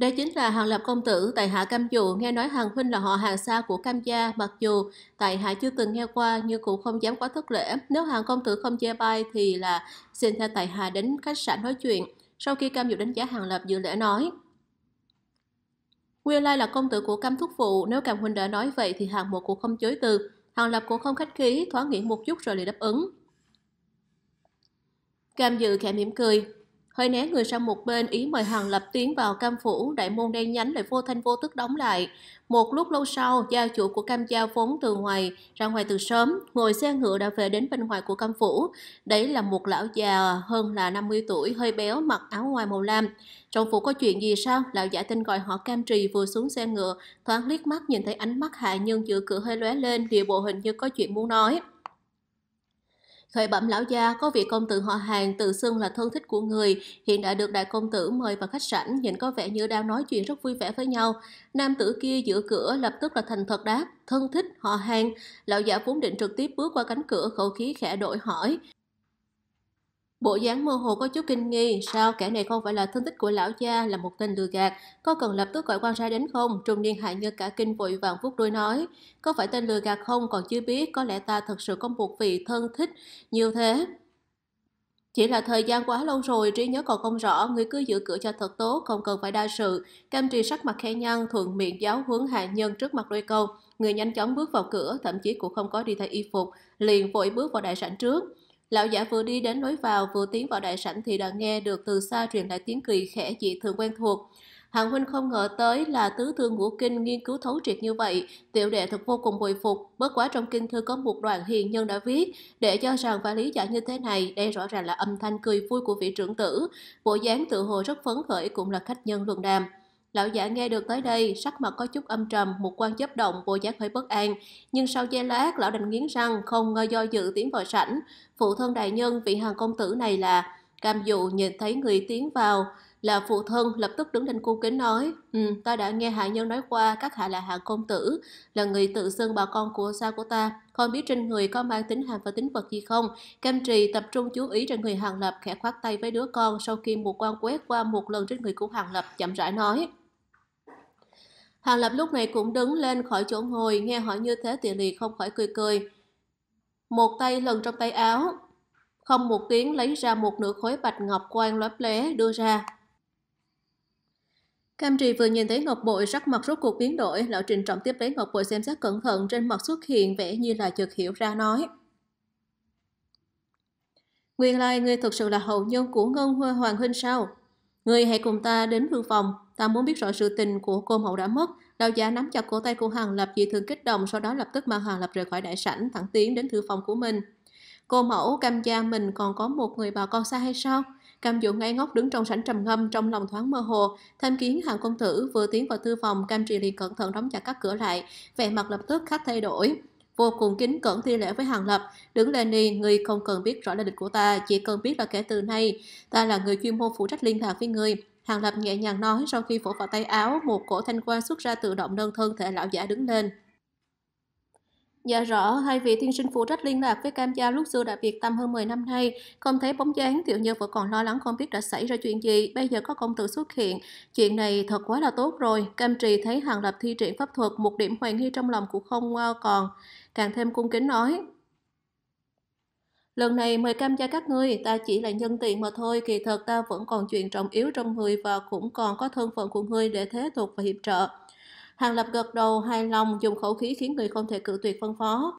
Đó chính là Hàng Lập Công Tử tại Hạ Cam Dụ nghe nói Hàng Huynh là họ hàng xa của Cam Gia, mặc dù tại Hạ chưa từng nghe qua nhưng cũng không dám quá thất lễ. Nếu Hàng Công Tử không chê bay thì là xin theo tại Hạ đến khách sạn nói chuyện. Sau khi Cam Dụ đánh giá Hàng Lập dự lễ nói. Nguyên lai là công tử của Cam Thúc Phụ, nếu Cam Huynh đã nói vậy thì Hàng một cũng không chối từ. Hàng Lập cũng không khách khí, thoáng nghĩ một chút rồi lại đáp ứng. Cam Dự khẽ mỉm cười, Hơi né người sang một bên, ý mời hằng Lập tiến vào cam phủ, đại môn đen nhánh lại vô thanh vô tức đóng lại. Một lúc lâu sau, gia chủ của cam gia vốn từ ngoài, ra ngoài từ sớm, ngồi xe ngựa đã về đến bên ngoài của cam phủ. Đấy là một lão già hơn là 50 tuổi, hơi béo, mặc áo ngoài màu lam. Trong phủ có chuyện gì sao? Lão giả tên gọi họ cam trì vừa xuống xe ngựa, thoáng liếc mắt nhìn thấy ánh mắt hạ nhân giữa cửa hơi lóe lên, địa bộ hình như có chuyện muốn nói. Khởi bẩm lão gia, có vị công tử họ hàng tự xưng là thân thích của người, hiện đã được đại công tử mời vào khách sảnh, nhìn có vẻ như đang nói chuyện rất vui vẻ với nhau. Nam tử kia giữa cửa lập tức là thành thật đáp, thân thích, họ hàng. Lão giả vốn định trực tiếp bước qua cánh cửa, khẩu khí khẽ đổi hỏi, Bộ dáng mơ hồ có chút kinh nghi, sao kẻ này không phải là thân tích của lão gia là một tên lừa gạt, có cần lập tức gọi quan sai đến không? Trung niên hạ như cả kinh vội vàng vuốt đuôi nói, có phải tên lừa gạt không còn chưa biết, có lẽ ta thật sự có một vị thân thích nhiều thế. Chỉ là thời gian quá lâu rồi, trí nhớ còn không rõ, người cứ giữ cửa cho thật tốt, không cần phải đa sự. Cam trì sắc mặt khe nhăn, thuận miệng giáo hướng hạ nhân trước mặt đôi câu. Người nhanh chóng bước vào cửa, thậm chí cũng không có đi thay y phục, liền vội bước vào đại sảnh trước. Lão giả vừa đi đến lối vào vừa tiến vào đại sảnh thì đã nghe được từ xa truyền lại tiếng cười khẽ dị thường quen thuộc. Hàng huynh không ngờ tới là tứ thương ngũ kinh nghiên cứu thấu triệt như vậy, tiểu đệ thật vô cùng bồi phục, bất quá trong kinh thư có một đoạn hiền nhân đã viết, để cho rằng và lý giải như thế này, đây rõ ràng là âm thanh cười vui của vị trưởng tử, bộ dáng tự hồ rất phấn khởi cũng là khách nhân luận đàm. Lão giả nghe được tới đây, sắc mặt có chút âm trầm, một quan chấp động, vô giác hơi bất an. Nhưng sau giây lát, lão đành nghiến răng, không ngờ do dự tiến vào sảnh. Phụ thân đại nhân, vị hàng công tử này là... Cam dụ nhìn thấy người tiến vào, là phụ thân lập tức đứng lên cung kính nói ừ, ta đã nghe hạ nhân nói qua các hạ là hạ công tử là người tự xưng bà con của xa của ta không biết trên người có mang tính hàm và tính vật gì không cam trì tập trung chú ý trên người hàng lập khẽ khoát tay với đứa con sau khi một quan quét qua một lần trên người của hàng lập chậm rãi nói Hàng Lập lúc này cũng đứng lên khỏi chỗ ngồi, nghe hỏi như thế tiện lì không khỏi cười cười. Một tay lần trong tay áo, không một tiếng lấy ra một nửa khối bạch ngọc quang lóp lé đưa ra. Cam trì vừa nhìn thấy ngọc bội sắc mặt rốt cuộc biến đổi, lão trình trọng tiếp lấy ngọc bội xem xét cẩn thận trên mặt xuất hiện vẻ như là chợt hiểu ra nói. Nguyên lai ngươi thực sự là hậu nhân của ngân hoàng huynh sao? Ngươi hãy cùng ta đến thư phòng, Ta muốn biết rõ sự tình của cô mẫu đã mất. Đào giả nắm chặt cổ tay của Hằng Lập dị thường kích động, sau đó lập tức mang Hằng Lập rời khỏi đại sảnh, thẳng tiến đến thư phòng của mình. Cô mẫu cam gia mình còn có một người bà con xa hay sao? Cam Dụ ngay ngốc đứng trong sảnh trầm ngâm trong lòng thoáng mơ hồ, tham kiến hàng công tử vừa tiến vào thư phòng, Cam Trì liền cẩn thận đóng chặt các cửa lại, vẻ mặt lập tức khác thay đổi. Vô cùng kính cẩn thi lễ với Hàng Lập, đứng lên đi, người không cần biết rõ lai lịch của ta, chỉ cần biết là kể từ nay, ta là người chuyên môn phụ trách liên lạc với người. Hàng Lập nhẹ nhàng nói sau khi vỗ vào tay áo, một cổ thanh quan xuất ra tự động nâng thân thể lão giả đứng lên. Dạ rõ, hai vị tiên sinh phụ trách liên lạc với cam gia lúc xưa đã việc tâm hơn 10 năm nay. Không thấy bóng dáng, tiểu nhân vẫn còn lo lắng không biết đã xảy ra chuyện gì, bây giờ có công tử xuất hiện. Chuyện này thật quá là tốt rồi, cam trì thấy hàng lập thi triển pháp thuật, một điểm hoài nghi trong lòng cũng không ờ, còn. Càng thêm cung kính nói, Lần này mời cam gia các ngươi, ta chỉ là nhân tiện mà thôi, kỳ thật ta vẫn còn chuyện trọng yếu trong người và cũng còn có thân phận của ngươi để thế tục và hiệp trợ. Hàng Lập gật đầu hài lòng dùng khẩu khí khiến người không thể cự tuyệt phân phó.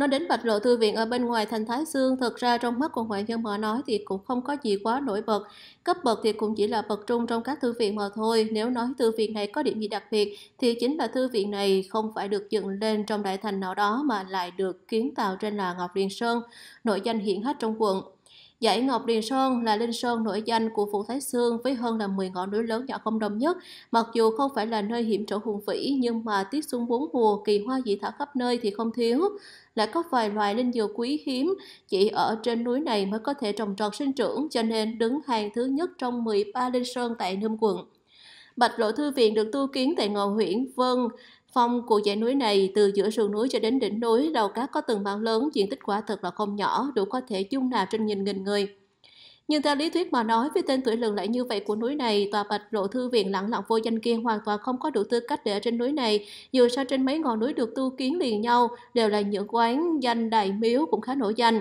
Nó đến bạch lộ thư viện ở bên ngoài thành Thái Sương thật ra trong mắt của ngoại nhân mà nói thì cũng không có gì quá nổi bật. Cấp bậc thì cũng chỉ là bậc trung trong các thư viện mà thôi. Nếu nói thư viện này có điểm gì đặc biệt thì chính là thư viện này không phải được dựng lên trong đại thành nào đó mà lại được kiến tạo trên là Ngọc Liên Sơn, nội danh hiển hách trong quận. Dãy Ngọc Điền Sơn là linh sơn nổi danh của phủ Thái Sương với hơn là 10 ngọn núi lớn nhỏ không đồng nhất. Mặc dù không phải là nơi hiểm trở hùng vĩ nhưng mà tiết xuân bốn mùa, kỳ hoa dị thảo khắp nơi thì không thiếu. Lại có vài loài linh dược quý hiếm, chỉ ở trên núi này mới có thể trồng trọt sinh trưởng cho nên đứng hàng thứ nhất trong 13 linh sơn tại Nâm quận. Bạch Lộ Thư Viện được tu kiến tại Ngọ Huyện Vân, Phong của dãy núi này từ giữa sườn núi cho đến đỉnh núi, đầu cát có từng mảng lớn, diện tích quả thật là không nhỏ, đủ có thể chung nạp trên nhìn nghìn người. Nhưng theo lý thuyết mà nói, với tên tuổi lừng lẫy như vậy của núi này, tòa bạch lộ thư viện lặng lặng vô danh kia hoàn toàn không có đủ tư cách để ở trên núi này. Dù sao trên mấy ngọn núi được tu kiến liền nhau, đều là những quán danh đại miếu cũng khá nổi danh.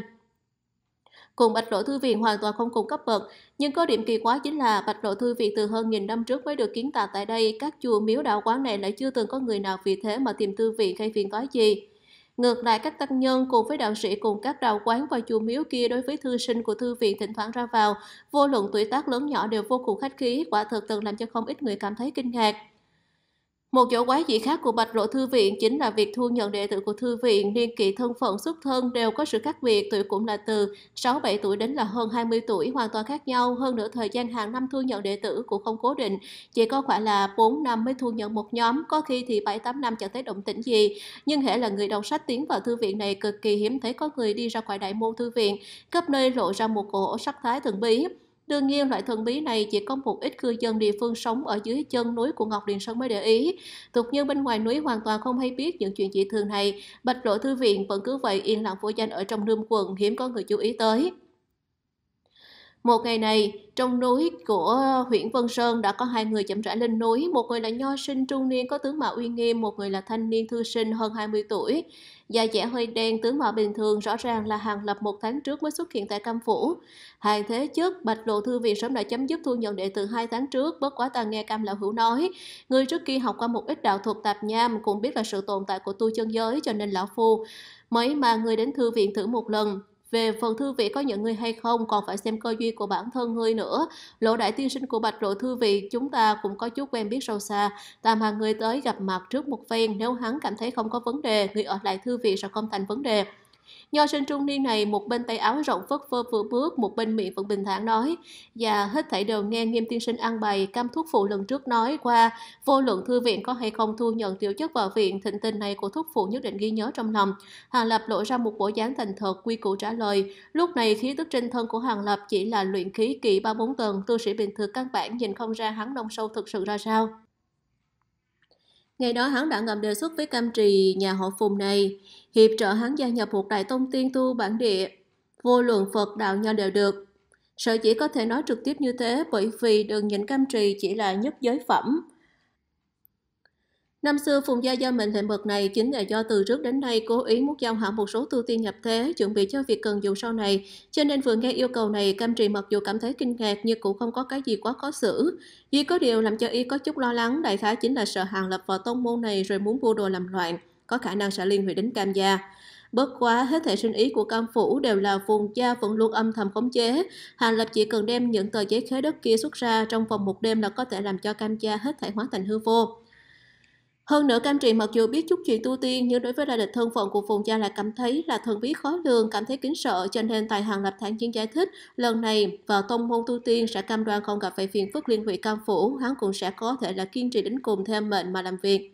Cùng Bạch Lộ Thư Viện hoàn toàn không cùng cấp bậc, nhưng có điểm kỳ quá chính là Bạch Lộ Thư Viện từ hơn nghìn năm trước mới được kiến tạo tại đây, các chùa miếu đạo quán này lại chưa từng có người nào vì thế mà tìm thư viện hay phiền toái gì. Ngược lại các tăng nhân cùng với đạo sĩ cùng các đạo quán và chùa miếu kia đối với thư sinh của thư viện thỉnh thoảng ra vào, vô luận tuổi tác lớn nhỏ đều vô cùng khách khí, quả thực từng làm cho không ít người cảm thấy kinh ngạc. Một chỗ quái dị khác của Bạch lộ Thư Viện chính là việc thu nhận đệ tử của Thư Viện niên kỵ thân phận xuất thân đều có sự khác biệt, tuổi cũng là từ 6-7 tuổi đến là hơn 20 tuổi, hoàn toàn khác nhau. Hơn nữa thời gian hàng năm thu nhận đệ tử cũng không cố định, chỉ có khoảng là 4 năm mới thu nhận một nhóm, có khi thì 7-8 năm chẳng thấy động tĩnh gì. Nhưng hệ là người đọc sách tiến vào Thư Viện này cực kỳ hiếm thấy có người đi ra khỏi đại môn Thư Viện, cấp nơi lộ ra một cổ sắc thái thần bí Đương nhiên, loại thần bí này chỉ có một ít cư dân địa phương sống ở dưới chân núi của Ngọc Điền Sơn mới để ý. Tục nhân bên ngoài núi hoàn toàn không hay biết những chuyện dị thường này. Bạch lộ thư viện vẫn cứ vậy yên lặng vô danh ở trong nương quần, hiếm có người chú ý tới. Một ngày này, trong núi của huyện Vân Sơn đã có hai người chậm rãi lên núi, một người là nho sinh trung niên có tướng mạo uy nghiêm, một người là thanh niên thư sinh hơn 20 tuổi. Da dẻ hơi đen, tướng mạo bình thường rõ ràng là Hàng Lập một tháng trước mới xuất hiện tại Cam Phủ. Hàng thế chức, Bạch Lộ Thư Viện sớm đã chấm dứt thu nhận đệ từ hai tháng trước, bất quá ta nghe Cam Lão Hữu nói. Người trước kia học qua một ít đạo thuật tạp nham, cũng biết là sự tồn tại của tu chân giới cho nên Lão Phu mấy mà người đến thư viện thử một lần về phần thư vị có nhận người hay không còn phải xem cơ duy của bản thân ngươi nữa. Lỗ đại tiên sinh của bạch lộ thư vị chúng ta cũng có chút quen biết sâu xa. Tạm hàng người tới gặp mặt trước một phen nếu hắn cảm thấy không có vấn đề, người ở lại thư vị sẽ không thành vấn đề. Nho sinh trung niên này một bên tay áo rộng phất phơ vừa bước, một bên miệng vẫn bình thản nói. Và hết thảy đều nghe nghiêm tiên sinh ăn bày, cam thuốc phụ lần trước nói qua, vô luận thư viện có hay không thu nhận tiểu chất vào viện, thịnh tình này của thuốc phụ nhất định ghi nhớ trong lòng. Hàng Lập lộ ra một bộ dáng thành thật, quy củ trả lời. Lúc này khí tức trên thân của Hàng Lập chỉ là luyện khí kỳ ba bốn tầng, tu sĩ bình thường căn bản nhìn không ra hắn nông sâu thực sự ra sao. Ngày đó hắn đã ngầm đề xuất với cam trì nhà họ Phùng này, hiệp trợ hắn gia nhập một đại tông tiên tu bản địa, vô luận Phật đạo nho đều được. sở chỉ có thể nói trực tiếp như thế bởi vì đường nhìn cam trì chỉ là nhất giới phẩm, Năm xưa Phùng Gia Gia mệnh lệnh bậc này chính là do từ trước đến nay cố ý muốn giao hãng một số tu tiên nhập thế chuẩn bị cho việc cần dùng sau này, cho nên vừa nghe yêu cầu này Cam Trì mặc dù cảm thấy kinh ngạc nhưng cũng không có cái gì quá khó xử. Duy có điều làm cho y có chút lo lắng đại khái chính là sợ hàng lập vào tông môn này rồi muốn vô đồ làm loạn, có khả năng sẽ liên hệ đến Cam Gia. Bất quá hết thể sinh ý của Cam Phủ đều là Phùng Gia vẫn luôn âm thầm khống chế. Hàng Lập chỉ cần đem những tờ giấy khế đất kia xuất ra trong vòng một đêm là có thể làm cho Cam Gia hết thể hóa thành hư vô. Hơn nữa Cam Trì mặc dù biết chút chuyện tu tiên nhưng đối với lai lịch thân phận của Phùng Gia lại cảm thấy là thần bí khó lường, cảm thấy kính sợ cho nên Tài Hàng Lập Thản nhiên giải thích lần này vào tông môn tu tiên sẽ cam đoan không gặp phải phiền phức liên lụy Cam Phủ, hắn cũng sẽ có thể là kiên trì đến cùng theo mệnh mà làm việc.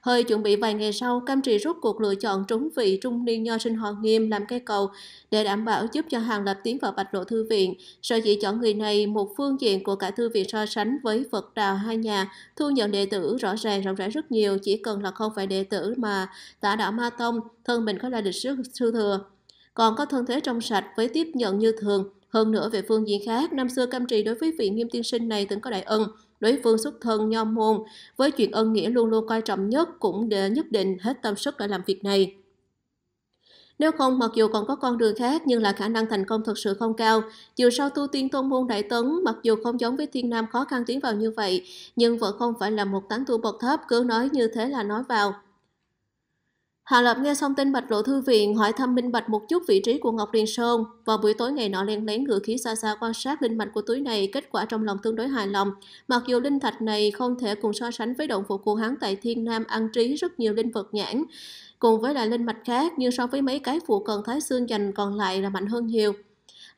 Hơi chuẩn bị vài ngày sau, Cam Trì rút cuộc lựa chọn trúng vị trung niên nho sinh Hoàng Nghiêm làm cây cầu để đảm bảo giúp cho Hàng Lập tiến vào Bạch Lộ Thư Viện. Sở dĩ chọn người này, một phương diện của cả Thư Viện so sánh với Phật Đào hai nhà, thu nhận đệ tử rõ ràng rộng rãi rất nhiều, chỉ cần là không phải đệ tử mà tả đạo Ma Tông, thân mình có là lịch sử sư thừa. Còn có thân thế trong sạch với tiếp nhận như thường, hơn nữa về phương diện khác, năm xưa Cam Trì đối với vị nghiêm tiên sinh này từng có đại ân, đối phương xuất thân nho môn, với chuyện ân nghĩa luôn luôn coi trọng nhất cũng để nhất định hết tâm sức để làm việc này. Nếu không, mặc dù còn có con đường khác nhưng là khả năng thành công thật sự không cao. Dù sau tu tiên tôn môn Đại Tấn, mặc dù không giống với Thiên Nam khó khăn tiến vào như vậy, nhưng vẫn không phải là một tán tu bậc thấp, cứ nói như thế là nói vào. Hạ Lập nghe xong tin Bạch Lộ Thư Viện hỏi thăm Minh Bạch một chút vị trí của Ngọc Liên Sơn. Vào buổi tối ngày nọ len lén ngựa khí xa xa quan sát linh mạch của túi này, kết quả trong lòng tương đối hài lòng. Mặc dù linh thạch này không thể cùng so sánh với động phục của hắn tại Thiên Nam ăn trí rất nhiều linh vật nhãn, cùng với lại linh mạch khác nhưng so với mấy cái phụ cần Thái Xương dành còn lại là mạnh hơn nhiều.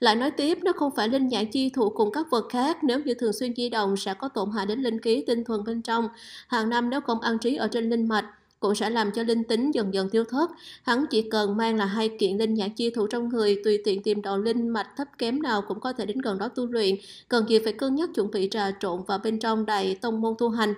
Lại nói tiếp, nó không phải linh nhãn chi thụ cùng các vật khác, nếu như thường xuyên di động sẽ có tổn hại đến linh khí tinh thuần bên trong. Hàng năm nếu không ăn trí ở trên linh mạch, cũng sẽ làm cho linh tính dần dần tiêu thất. Hắn chỉ cần mang là hai kiện linh nhãn chi thủ trong người, tùy tiện tìm đầu linh mạch thấp kém nào cũng có thể đến gần đó tu luyện, cần gì phải cân nhắc chuẩn bị trà trộn vào bên trong đầy tông môn tu hành.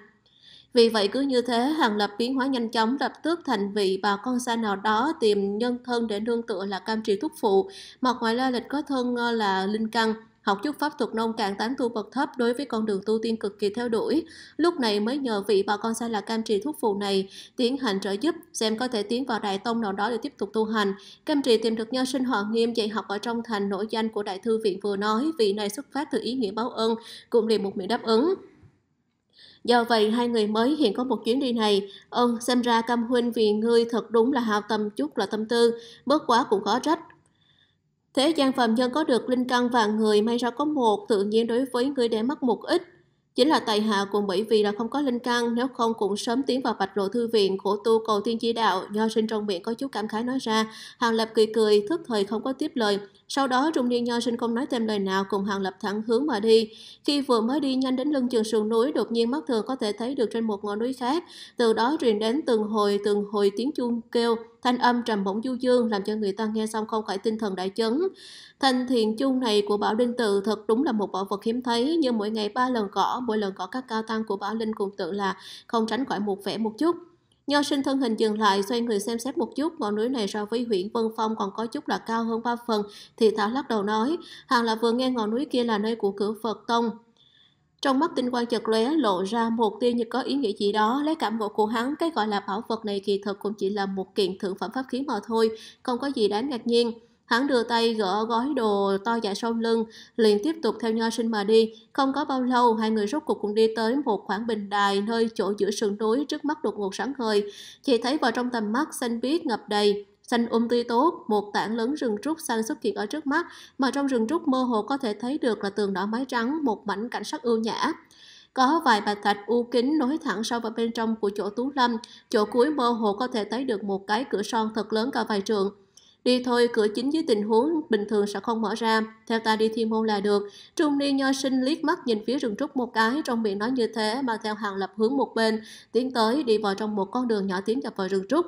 Vì vậy cứ như thế, Hàng Lập biến hóa nhanh chóng lập tức thành vị bà con xa nào đó tìm nhân thân để nương tựa là cam trì thúc phụ, mà ngoài la lịch có thân ờ, là linh căn học chút pháp thuật nông cạn tán tu bậc thấp đối với con đường tu tiên cực kỳ theo đuổi. Lúc này mới nhờ vị bà con xa là cam trì thuốc phù này tiến hành trợ giúp, xem có thể tiến vào đại tông nào đó để tiếp tục tu hành. Cam trì tìm được nhân sinh họ nghiêm dạy học ở trong thành nổi danh của đại thư viện vừa nói, vị này xuất phát từ ý nghĩa báo ơn, cũng liền một miệng đáp ứng. Do vậy, hai người mới hiện có một chuyến đi này. Ơn, xem ra Cam Huynh vì ngươi thật đúng là hào tâm chút là tâm tư, bớt quá cũng khó trách. Thế gian phàm nhân có được linh căn và người may ra có một, tự nhiên đối với người để mất một ít. Chính là tài hạ cũng bởi vì là không có linh căn, nếu không cũng sớm tiến vào bạch lộ thư viện, khổ tu cầu tiên chỉ đạo, nho sinh trong miệng có chút cảm khái nói ra. Hàng Lập cười cười, thức thời không có tiếp lời. Sau đó trung niên nho sinh không nói thêm lời nào cùng Hàng Lập thẳng hướng mà đi. Khi vừa mới đi nhanh đến lưng chừng sườn núi, đột nhiên mắt thường có thể thấy được trên một ngọn núi khác. Từ đó truyền đến từng hồi, từng hồi tiếng chuông kêu Thanh âm trầm bổng du dương làm cho người ta nghe xong không khỏi tinh thần đại chấn. Thanh thiền chung này của Bảo Linh Tự thật đúng là một bảo vật hiếm thấy, nhưng mỗi ngày ba lần cỏ, mỗi lần cỏ các cao tăng của Bảo Linh cùng tự là không tránh khỏi một vẻ một chút. Nho sinh thân hình dừng lại, xoay người xem xét một chút, ngọn núi này so với huyện Vân Phong còn có chút là cao hơn ba phần, thì Thảo lắc đầu nói, hàng là vừa nghe ngọn núi kia là nơi của cửa Phật Tông, trong mắt tinh quang chợt lóe lộ ra một tia như có ý nghĩa gì đó, lấy cảm ngộ của hắn, cái gọi là bảo vật này kỳ thực cũng chỉ là một kiện thượng phẩm pháp khí mà thôi, không có gì đáng ngạc nhiên. Hắn đưa tay gỡ gói đồ to dài dạ sau lưng, liền tiếp tục theo nho sinh mà đi. Không có bao lâu, hai người rốt cuộc cũng đi tới một khoảng bình đài nơi chỗ giữa sườn núi trước mắt đột ngột sáng hơi Chỉ thấy vào trong tầm mắt xanh biếc ngập đầy, Xanh um tươi tốt, một tảng lớn rừng trúc xanh xuất hiện ở trước mắt, mà trong rừng trúc mơ hồ có thể thấy được là tường đỏ mái trắng, một mảnh cảnh sắc ưu nhã. Có vài bạch thạch u kính nối thẳng sâu vào bên trong của chỗ Tú Lâm, chỗ cuối mơ hồ có thể thấy được một cái cửa son thật lớn cả vài trượng. Đi thôi, cửa chính dưới tình huống bình thường sẽ không mở ra, theo ta đi thiên môn là được. Trung niên nho sinh liếc mắt nhìn phía rừng trúc một cái, trong miệng nói như thế mà theo hàng lập hướng một bên, tiến tới đi vào trong một con đường nhỏ tiến nhập vào rừng trúc.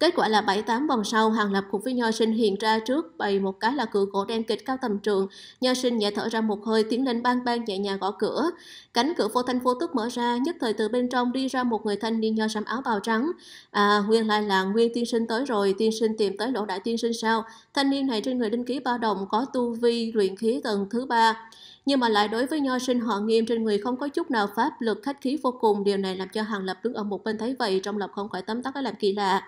Kết quả là 7-8 vòng sau, Hàng Lập cùng với Nho Sinh hiện ra trước bày một cái là cửa gỗ đen kịch cao tầm trường. Nho Sinh nhẹ thở ra một hơi tiến lên bang bang nhẹ nhàng gõ cửa. Cánh cửa vô thanh vô tức mở ra, nhất thời từ bên trong đi ra một người thanh niên nho sam áo bào trắng. À, Nguyên lai là Nguyên tiên sinh tới rồi, tiên sinh tìm tới lỗ đại tiên sinh sao? Thanh niên này trên người đinh ký ba đồng có tu vi luyện khí tầng thứ ba nhưng mà lại đối với nho sinh họ nghiêm trên người không có chút nào pháp lực khách khí vô cùng điều này làm cho hàng lập đứng ở một bên thấy vậy trong lập không khỏi tấm tắc ở làm kỳ lạ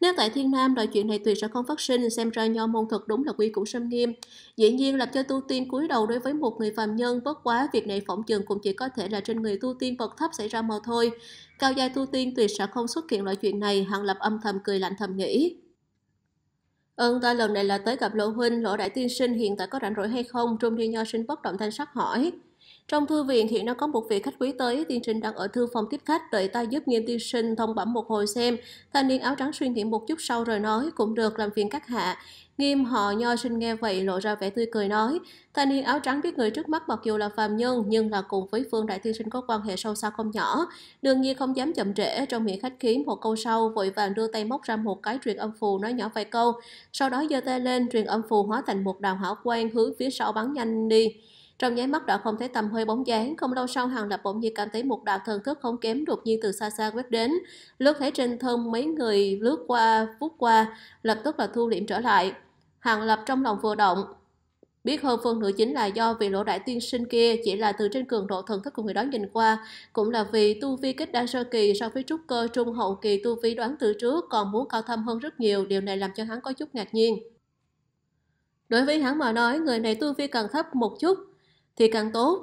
nếu tại Thiên Nam loại chuyện này tuyệt sẽ không phát sinh, xem ra nho môn thật đúng là quy củ sâm nghiêm. Dĩ nhiên lập cho tu tiên cúi đầu đối với một người phàm nhân, bất quá việc này phỏng chừng cũng chỉ có thể là trên người tu tiên bậc thấp xảy ra mà thôi. Cao giai tu tiên tuyệt sẽ không xuất hiện loại chuyện này, hạng lập âm thầm cười lạnh thầm nghĩ. Ơn ta lần này là tới gặp Lộ Huynh, Lộ Đại Tiên Sinh hiện tại có rảnh rỗi hay không? Trung Thiên Nho sinh bất động thanh sắc hỏi. Trong thư viện hiện đang có một vị khách quý tới, tiên sinh đang ở thư phòng tiếp khách, đợi ta giúp nghiêm tiên sinh thông bẩm một hồi xem. Thanh niên áo trắng suy nghĩ một chút sau rồi nói, cũng được làm phiền các hạ. Nghiêm họ nho sinh nghe vậy lộ ra vẻ tươi cười nói, thanh niên áo trắng biết người trước mắt mặc dù là phàm nhân nhưng là cùng với phương đại tiên sinh có quan hệ sâu xa không nhỏ. Đương nhiên không dám chậm trễ, trong miệng khách khí một câu sau vội vàng đưa tay móc ra một cái truyền âm phù nói nhỏ vài câu. Sau đó giơ tay lên, truyền âm phù hóa thành một đào hỏa quang hướng phía sau bắn nhanh đi. Trong nháy mắt đã không thấy tầm hơi bóng dáng, không lâu sau hằng Lập bỗng nhiên cảm thấy một đạo thần thức không kém đột nhiên từ xa xa quét đến. Lướt thấy trên thân mấy người lướt qua, vút qua, lập tức là thu liệm trở lại. hằng Lập trong lòng vừa động, Biết hơn phân nữa chính là do vị lỗ đại tiên sinh kia chỉ là từ trên cường độ thần thức của người đó nhìn qua, cũng là vì tu vi kích đang sơ kỳ so với trúc cơ trung hậu kỳ tu vi đoán từ trước còn muốn cao thâm hơn rất nhiều, điều này làm cho hắn có chút ngạc nhiên. Đối với hắn mà nói, người này tu vi càng thấp một chút, thì càng tốt.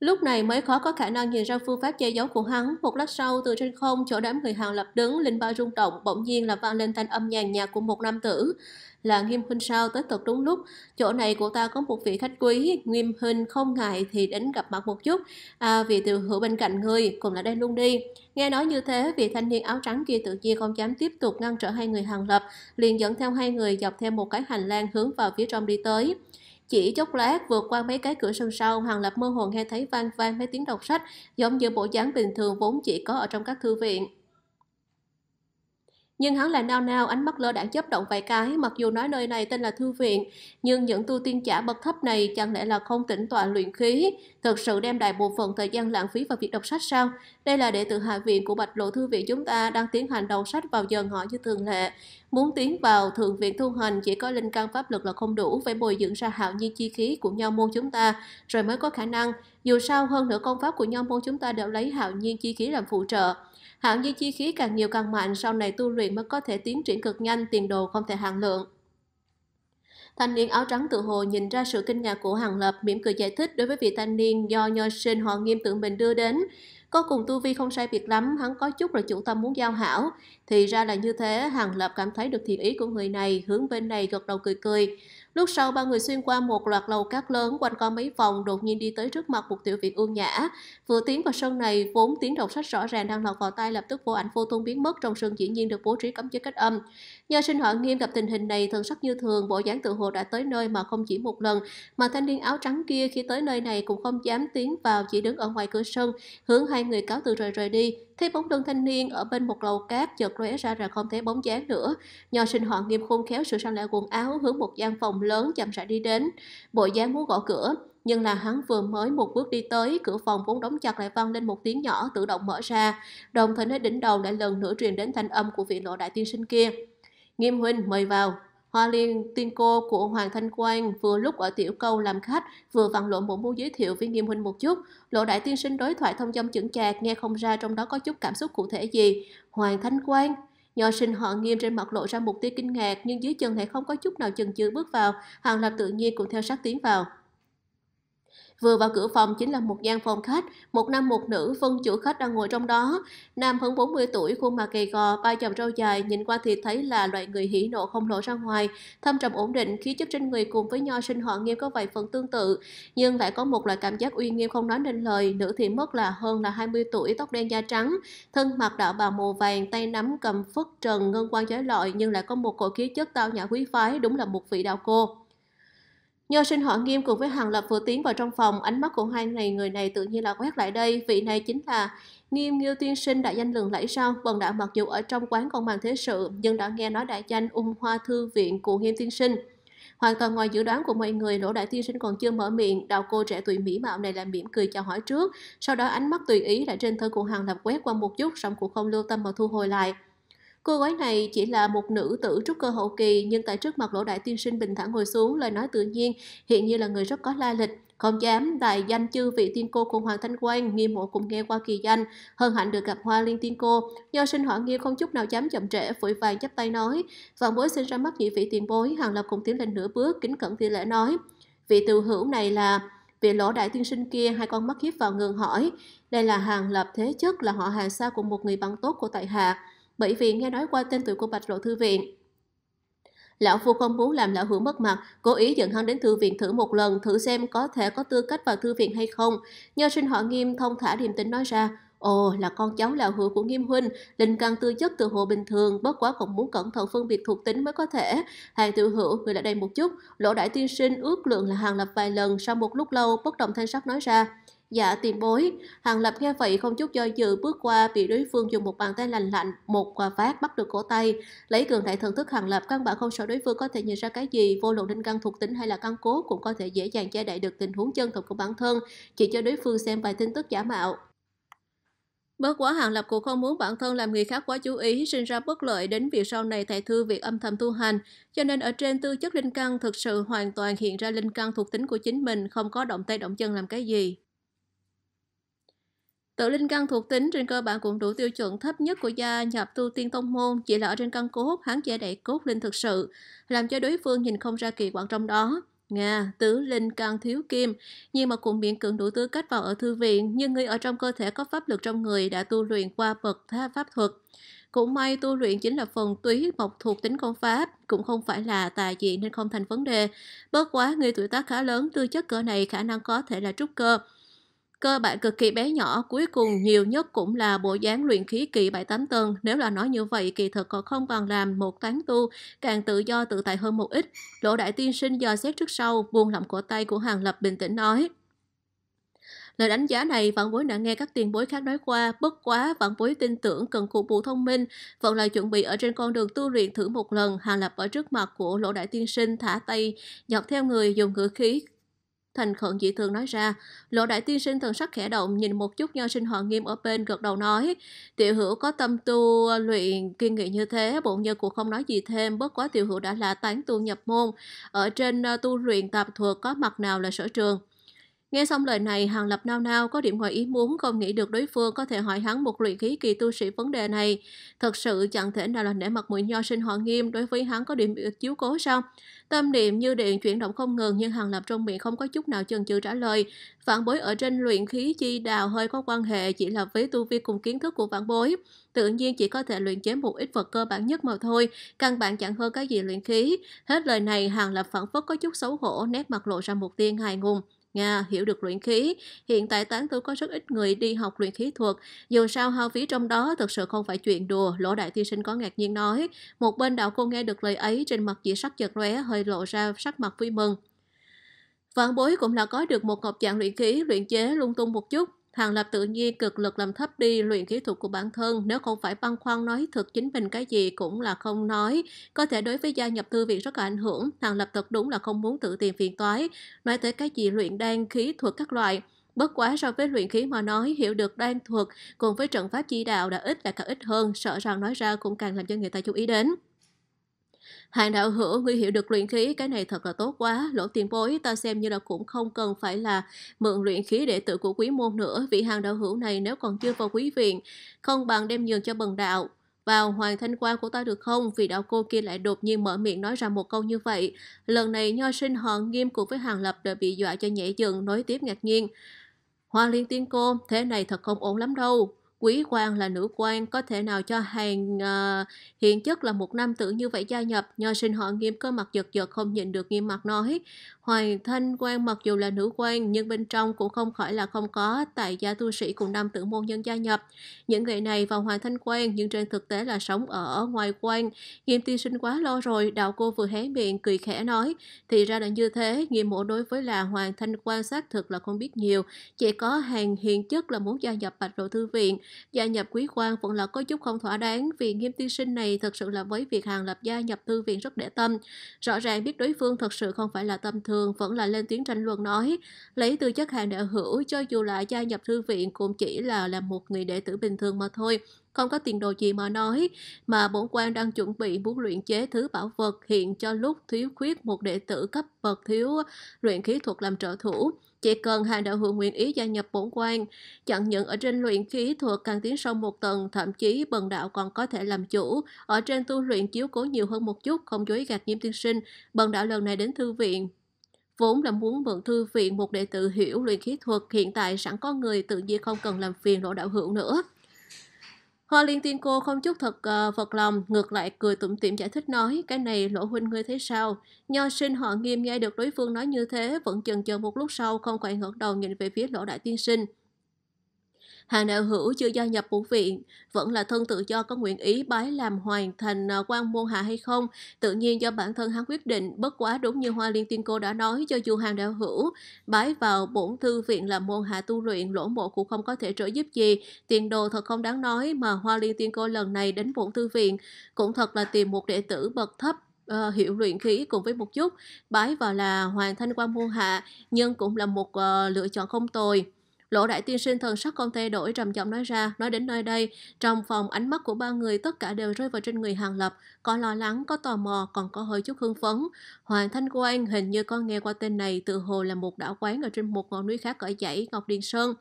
Lúc này mới khó có khả năng nhìn ra phương pháp che giấu của hắn. Một lát sau, từ trên không, chỗ đám người hàng lập đứng, linh ba rung động, bỗng nhiên là vang lên thanh âm nhàn nhạt của một nam tử. Là Nghiêm Huynh sao tới thật đúng lúc. Chỗ này của ta có một vị khách quý, Nghiêm Huynh không ngại thì đến gặp mặt một chút. À, vị tiểu hữu bên cạnh người, cùng là đây luôn đi. Nghe nói như thế, vị thanh niên áo trắng kia tự nhiên không dám tiếp tục ngăn trở hai người hàng lập, liền dẫn theo hai người dọc theo một cái hành lang hướng vào phía trong đi tới. Chỉ chốc lát vượt qua mấy cái cửa sân sau, hoàng Lập mơ hồ nghe thấy vang vang mấy tiếng đọc sách, giống như bộ dáng bình thường vốn chỉ có ở trong các thư viện. Nhưng hắn lại nao nao ánh mắt lơ đãng chớp động vài cái, mặc dù nói nơi này tên là thư viện, nhưng những tu tiên giả bậc thấp này chẳng lẽ là không tĩnh tọa luyện khí, thực sự đem đại bộ phận thời gian lãng phí vào việc đọc sách sao? Đây là đệ tử hạ viện của Bạch Lộ thư viện chúng ta đang tiến hành đầu sách vào giờ ngọ như thường lệ. Muốn tiến vào thượng viện thu hành chỉ có linh căn pháp lực là không đủ, phải bồi dưỡng ra hạo nhiên chi khí của nho môn chúng ta rồi mới có khả năng. Dù sao hơn nữa công pháp của nho môn chúng ta đều lấy hạo nhiên chi khí làm phụ trợ. Hạng như chi khí càng nhiều càng mạnh, sau này tu luyện mới có thể tiến triển cực nhanh, tiền đồ không thể hạn lượng. Thanh niên áo trắng tự hồ nhìn ra sự kinh ngạc của Hàng Lập, mỉm cười giải thích đối với vị thanh niên do nho sinh họ nghiêm tự mình đưa đến. Có cùng tu vi không sai biệt lắm, hắn có chút là chủ tâm muốn giao hảo. Thì ra là như thế, Hàng Lập cảm thấy được thiện ý của người này, hướng bên này gật đầu cười cười. Lúc sau, ba người xuyên qua một loạt lầu cát lớn quanh co mấy vòng đột nhiên đi tới trước mặt một tiểu viện ương nhã. Vừa tiến vào sân này, vốn tiếng đọc sách rõ ràng đang lọt vào tay lập tức vô ảnh vô tung biến mất trong sân diễn nhiên được bố trí cấm chế cách âm. Nhờ sinh hoạt nghiêm gặp tình hình này, thần sắc như thường, bộ dáng tự hồ đã tới nơi mà không chỉ một lần, mà thanh niên áo trắng kia khi tới nơi này cũng không dám tiến vào, chỉ đứng ở ngoài cửa sân, hướng hai người cáo từ rời rời đi. Thấy bóng lưng thanh niên ở bên một lầu cát chợt lóe ra là không thấy bóng dáng nữa. Nhờ sinh hoạt nghiêm khôn khéo sửa sang lại quần áo hướng một gian phòng lớn chậm rãi đi đến. Bộ dáng muốn gõ cửa, nhưng là hắn vừa mới một bước đi tới, cửa phòng vốn đóng chặt lại vang lên một tiếng nhỏ tự động mở ra, đồng thời nơi đỉnh đầu lại lần nữa truyền đến thanh âm của vị lộ đại tiên sinh kia. Nghiêm Huynh mời vào. Hoa liên tiên cô của Hoàng Thanh Quang vừa lúc ở tiểu câu làm khách, vừa vặn lộ một muốn giới thiệu với Nghiêm Huynh một chút. Lộ đại tiên sinh đối thoại thông dong chững chạc, nghe không ra trong đó có chút cảm xúc cụ thể gì. Hoàng Thanh Quang, Nho sinh họ nghiêm trên mặt lộ ra một tia kinh ngạc nhưng dưới chân lại không có chút nào chần chừ bước vào, hàng lập tự nhiên cũng theo sát tiến vào. Vừa vào cửa phòng chính là một gian phòng khách, một nam một nữ phân chủ khách đang ngồi trong đó. Nam hơn 40 tuổi, khuôn mặt gầy gò, ba chồng râu dài, nhìn qua thì thấy là loại người hỉ nộ không lộ ra ngoài, thâm trầm ổn định, khí chất trên người cùng với nho sinh họ nghiêm có vài phần tương tự, nhưng lại có một loại cảm giác uy nghiêm không nói nên lời. Nữ thì mất là hơn là 20 tuổi, tóc đen da trắng, thân mặc đạo bà màu vàng, tay nắm cầm phất trần ngân quan chói lọi nhưng lại có một cổ khí chất tao nhã quý phái, đúng là một vị đạo cô. Do sinh họ nghiêm cùng với Hàng Lập vừa tiến vào trong phòng, ánh mắt của hai này người này tự nhiên là quét lại đây. Vị này chính là Nghiêm Nghiêu Tiên Sinh đại danh lường lẫy sao? Bần đạo mặc dù ở trong quán còn màn thế sự, nhưng đã nghe nói đại danh ung hoa thư viện của Nghiêm Tiên Sinh. Hoàn toàn ngoài dự đoán của mọi người, lỗ đại tiên sinh còn chưa mở miệng, đào cô trẻ tuổi mỹ mạo này làm mỉm cười chào hỏi trước, sau đó ánh mắt tùy ý đã trên thân của Hàng Lập quét qua một chút, song cũng không lưu tâm mà thu hồi lại. Cô gái này chỉ là một nữ tử trúc cơ hậu kỳ nhưng tại trước mặt lỗ đại tiên sinh bình thản ngồi xuống, lời nói tự nhiên, hiện như là người rất có la lịch. Không dám đại danh chư vị tiên cô cùng Hoàng Thanh quan Nghiêm Mộ cùng nghe qua kỳ danh, hân hạnh được gặp Hoa Liên tiên cô. Nho sinh họ Nghiêm không chút nào dám chậm trễ, vội vàng chắp tay nói, vạn bối xin ra mắt nhị vị tiền bối, Hàng Lập cùng tiến lên nửa bước, kính cẩn thi lễ nói. Vị từ hữu này là Vị lỗ đại tiên sinh kia hai con mắt hiếp vào ngừng hỏi, đây là hàng lập thế chức là họ hàng xa cùng một người bạn tốt của tại hạ bởi vì nghe nói qua tên tuổi của Bạch Lộ Thư Viện. Lão Phu không muốn làm lão hữu mất mặt, cố ý dẫn hắn đến thư viện thử một lần, thử xem có thể có tư cách vào thư viện hay không. nhờ sinh họ nghiêm thông thả điềm tĩnh nói ra, Ồ, là con cháu lão hữu của nghiêm huynh, linh căn tư chất từ hộ bình thường, bất quá cũng muốn cẩn thận phân biệt thuộc tính mới có thể. Hàng tiểu hữu, người lại đây một chút, lỗ đại tiên sinh ước lượng là hàng lập vài lần, sau một lúc lâu, bất động thanh sắc nói ra. Dạ tiền bối, Hàng Lập nghe vậy không chút do dự bước qua bị đối phương dùng một bàn tay lành lạnh, một quả phát bắt được cổ tay. Lấy cường đại thần thức Hàng Lập căn bản không sợ đối phương có thể nhìn ra cái gì, vô luận đinh căn thuộc tính hay là căn cố cũng có thể dễ dàng che đậy được tình huống chân thực của bản thân, chỉ cho đối phương xem vài tin tức giả mạo. Bất quá Hàng Lập cũng không muốn bản thân làm người khác quá chú ý, sinh ra bất lợi đến việc sau này thầy thư việc âm thầm tu hành, cho nên ở trên tư chất linh căn thực sự hoàn toàn hiện ra linh căn thuộc tính của chính mình, không có động tay động chân làm cái gì. Tự linh căn thuộc tính trên cơ bản cũng đủ tiêu chuẩn thấp nhất của gia nhập tu tiên tông môn, chỉ là ở trên căn cốt hắn che đậy cốt linh thực sự, làm cho đối phương nhìn không ra kỳ quạng trong đó. Nga, tứ linh căn thiếu kim, nhưng mà cũng miễn cưỡng đủ tư cách vào ở thư viện, nhưng người ở trong cơ thể có pháp lực trong người đã tu luyện qua bậc tha pháp thuật. Cũng may tu luyện chính là phần túy mộc thuộc tính công pháp, cũng không phải là tài dị nên không thành vấn đề. Bớt quá, người tuổi tác khá lớn, tư chất cỡ này khả năng có thể là trúc cơ, Cơ bản cực kỳ bé nhỏ, cuối cùng nhiều nhất cũng là bộ dáng luyện khí kỳ 7-8 tầng. Nếu là nói như vậy, kỳ thực còn không bằng làm một toán tu, càng tự do tự tại hơn một ít. Lỗ đại tiên sinh do xét trước sau, buông lỏng cổ tay của Hàng Lập bình tĩnh nói. Lời đánh giá này vẫn bối đã nghe các tiền bối khác nói qua, bất quá vẫn bối tin tưởng cần cụ bù thông minh, vẫn là chuẩn bị ở trên con đường tu luyện thử một lần, hàng lập ở trước mặt của lỗ đại tiên sinh thả tay, nhọc theo người dùng ngữ khí Thành khẩn dị thường nói ra. Lộ đại tiên sinh thần sắc khẽ động, nhìn một chút nho sinh họ nghiêm ở bên gật đầu nói. Tiểu hữu có tâm tu luyện kiên nghị như thế, bổn nhân cũng không nói gì thêm, bất quá tiểu hữu đã là tán tu nhập môn. Ở trên ờ, tu luyện tạp thuật có mặt nào là sở trường. Nghe xong lời này, Hàng Lập nao nao có điểm ngoài ý muốn không nghĩ được đối phương có thể hỏi hắn một luyện khí kỳ tu sĩ vấn đề này. Thật sự chẳng thể nào là nể mặt mũi nho sinh họ nghiêm đối với hắn có điểm chiếu cố sao? Tâm niệm như điện chuyển động không ngừng nhưng Hàng Lập trong miệng không có chút nào chần chừ trả lời. Vạn bối ở trên luyện khí chi đào hơi có quan hệ chỉ là với tu vi cùng kiến thức của vạn bối. Tự nhiên chỉ có thể luyện chế một ít vật cơ bản nhất mà thôi, căn bản chẳng hơn cái gì luyện khí. Hết lời này, Hàng Lập phản phất có chút xấu hổ, nét mặt lộ ra một tiên hài ngùng. Nga hiểu được luyện khí. Hiện tại tán tu có rất ít người đi học luyện khí thuật. Dù sao hao phí trong đó thực sự không phải chuyện đùa, Lỗ Đại Thi Sinh có ngạc nhiên nói. Một bên đạo cô nghe được lời ấy, trên mặt dị sắc chợt lóe hơi lộ ra sắc mặt vui mừng. Vạn bối cũng là có được một ngọc dạng luyện khí, luyện chế lung tung một chút, Hàng Lập tự nhiên cực lực làm thấp đi luyện kỹ thuật của bản thân, nếu không phải băn khoăn nói thực chính mình cái gì cũng là không nói. Có thể đối với gia nhập thư viện rất là ảnh hưởng, Hàng Lập thật đúng là không muốn tự tìm phiền toái. Nói tới cái gì luyện đan, khí thuật các loại, Bất quá so với luyện khí mà nói, hiểu được đan thuật cùng với trận pháp chi đạo đã ít là càng ít hơn, sợ rằng nói ra cũng càng làm cho người ta chú ý đến. Hàng đạo hữu, ngươi hiểu được luyện khí, cái này thật là tốt quá. Lỗ tiền bối, ta xem như là cũng không cần phải là mượn luyện khí đệ tử của quý môn nữa, vị hàng đạo hữu này nếu còn chưa vào quý viện, không bằng đem nhường cho bần đạo. Vào hoàng thanh quan của ta được không? Vì đạo cô kia lại đột nhiên mở miệng nói ra một câu như vậy. Lần này nho sinh họ nghiêm cùng với hàng lập đã bị dọa cho nhảy dựng, nói tiếp ngạc nhiên. Hoa liên tiên cô, thế này thật không ổn lắm đâu. Quý quan là nữ quan, có thể nào cho hàng uh, hiện chất là một nam tử như vậy gia nhập, nho sinh họ nghiêm cơ mặt giật giật không nhìn được nghiêm mặt nói. Hoàng thanh quan mặc dù là nữ quan, nhưng bên trong cũng không khỏi là không có tại gia tu sĩ cùng nam tử môn nhân gia nhập. Những người này vào hoàng thanh quan, nhưng trên thực tế là sống ở ngoài quan. Nghiêm tiên sinh quá lo rồi, đạo cô vừa hé miệng cười khẽ nói. Thì ra là như thế, nghiêm mộ đối với là hoàng thanh quan xác thực là không biết nhiều, chỉ có hàng hiện chất là muốn gia nhập bạch lộ thư viện Gia nhập quý quan vẫn là có chút không thỏa đáng vì nghiêm tiên sinh này thật sự là với việc hàng lập gia nhập thư viện rất để tâm. Rõ ràng biết đối phương thật sự không phải là tâm thường vẫn là lên tiếng tranh luận nói. Lấy tư chất hàng đạo hữu cho dù là gia nhập thư viện cũng chỉ là làm một người đệ tử bình thường mà thôi không có tiền đồ gì mà nói, mà bổn quan đang chuẩn bị muốn luyện chế thứ bảo vật hiện cho lúc thiếu khuyết một đệ tử cấp bậc thiếu luyện khí thuật làm trợ thủ. Chỉ cần hàng đạo hữu nguyện ý gia nhập bổn quan, chẳng những ở trên luyện khí thuộc càng tiến sâu một tầng, thậm chí bần đạo còn có thể làm chủ. Ở trên tu luyện chiếu cố nhiều hơn một chút, không dối gạt nhiễm tiên sinh, bần đạo lần này đến thư viện. Vốn là muốn mượn thư viện một đệ tử hiểu luyện khí thuật hiện tại sẵn có người tự nhiên không cần làm phiền lộ đạo hữu nữa. Hoa Liên Tiên Cô không chút thật ờ, vật lòng, ngược lại cười tủm tỉm giải thích nói, cái này lỗ huynh ngươi thấy sao? Nho sinh họ nghiêm nghe được đối phương nói như thế, vẫn chần chừ một lúc sau không khỏi ngẩng đầu nhìn về phía lỗ đại tiên sinh. Hà Nạo Hữu chưa gia nhập bổ viện, vẫn là thân tự do có nguyện ý bái làm hoàng thành à, quan môn hạ hay không, tự nhiên do bản thân hắn quyết định, bất quá đúng như Hoa Liên Tiên Cô đã nói cho dù Hà Nạo Hữu bái vào bổn thư viện làm môn hạ tu luyện lỗ mộ cũng không có thể trợ giúp gì, tiền đồ thật không đáng nói mà Hoa Liên Tiên Cô lần này đến bổn thư viện cũng thật là tìm một đệ tử bậc thấp uh, ờ, hiệu luyện khí cùng với một chút bái vào là hoàng thanh quan môn hạ nhưng cũng là một uh, lựa chọn không tồi Lỗ đại tiên sinh thần sắc không thay đổi trầm giọng nói ra, nói đến nơi đây, trong phòng ánh mắt của ba người tất cả đều rơi vào trên người Hàng Lập, có lo lắng, có tò mò, còn có hơi chút hưng phấn. Hoàng Thanh Quang hình như con nghe qua tên này tự hồ là một đảo quán ở trên một ngọn núi khác cởi dãy Ngọc Điền Sơn.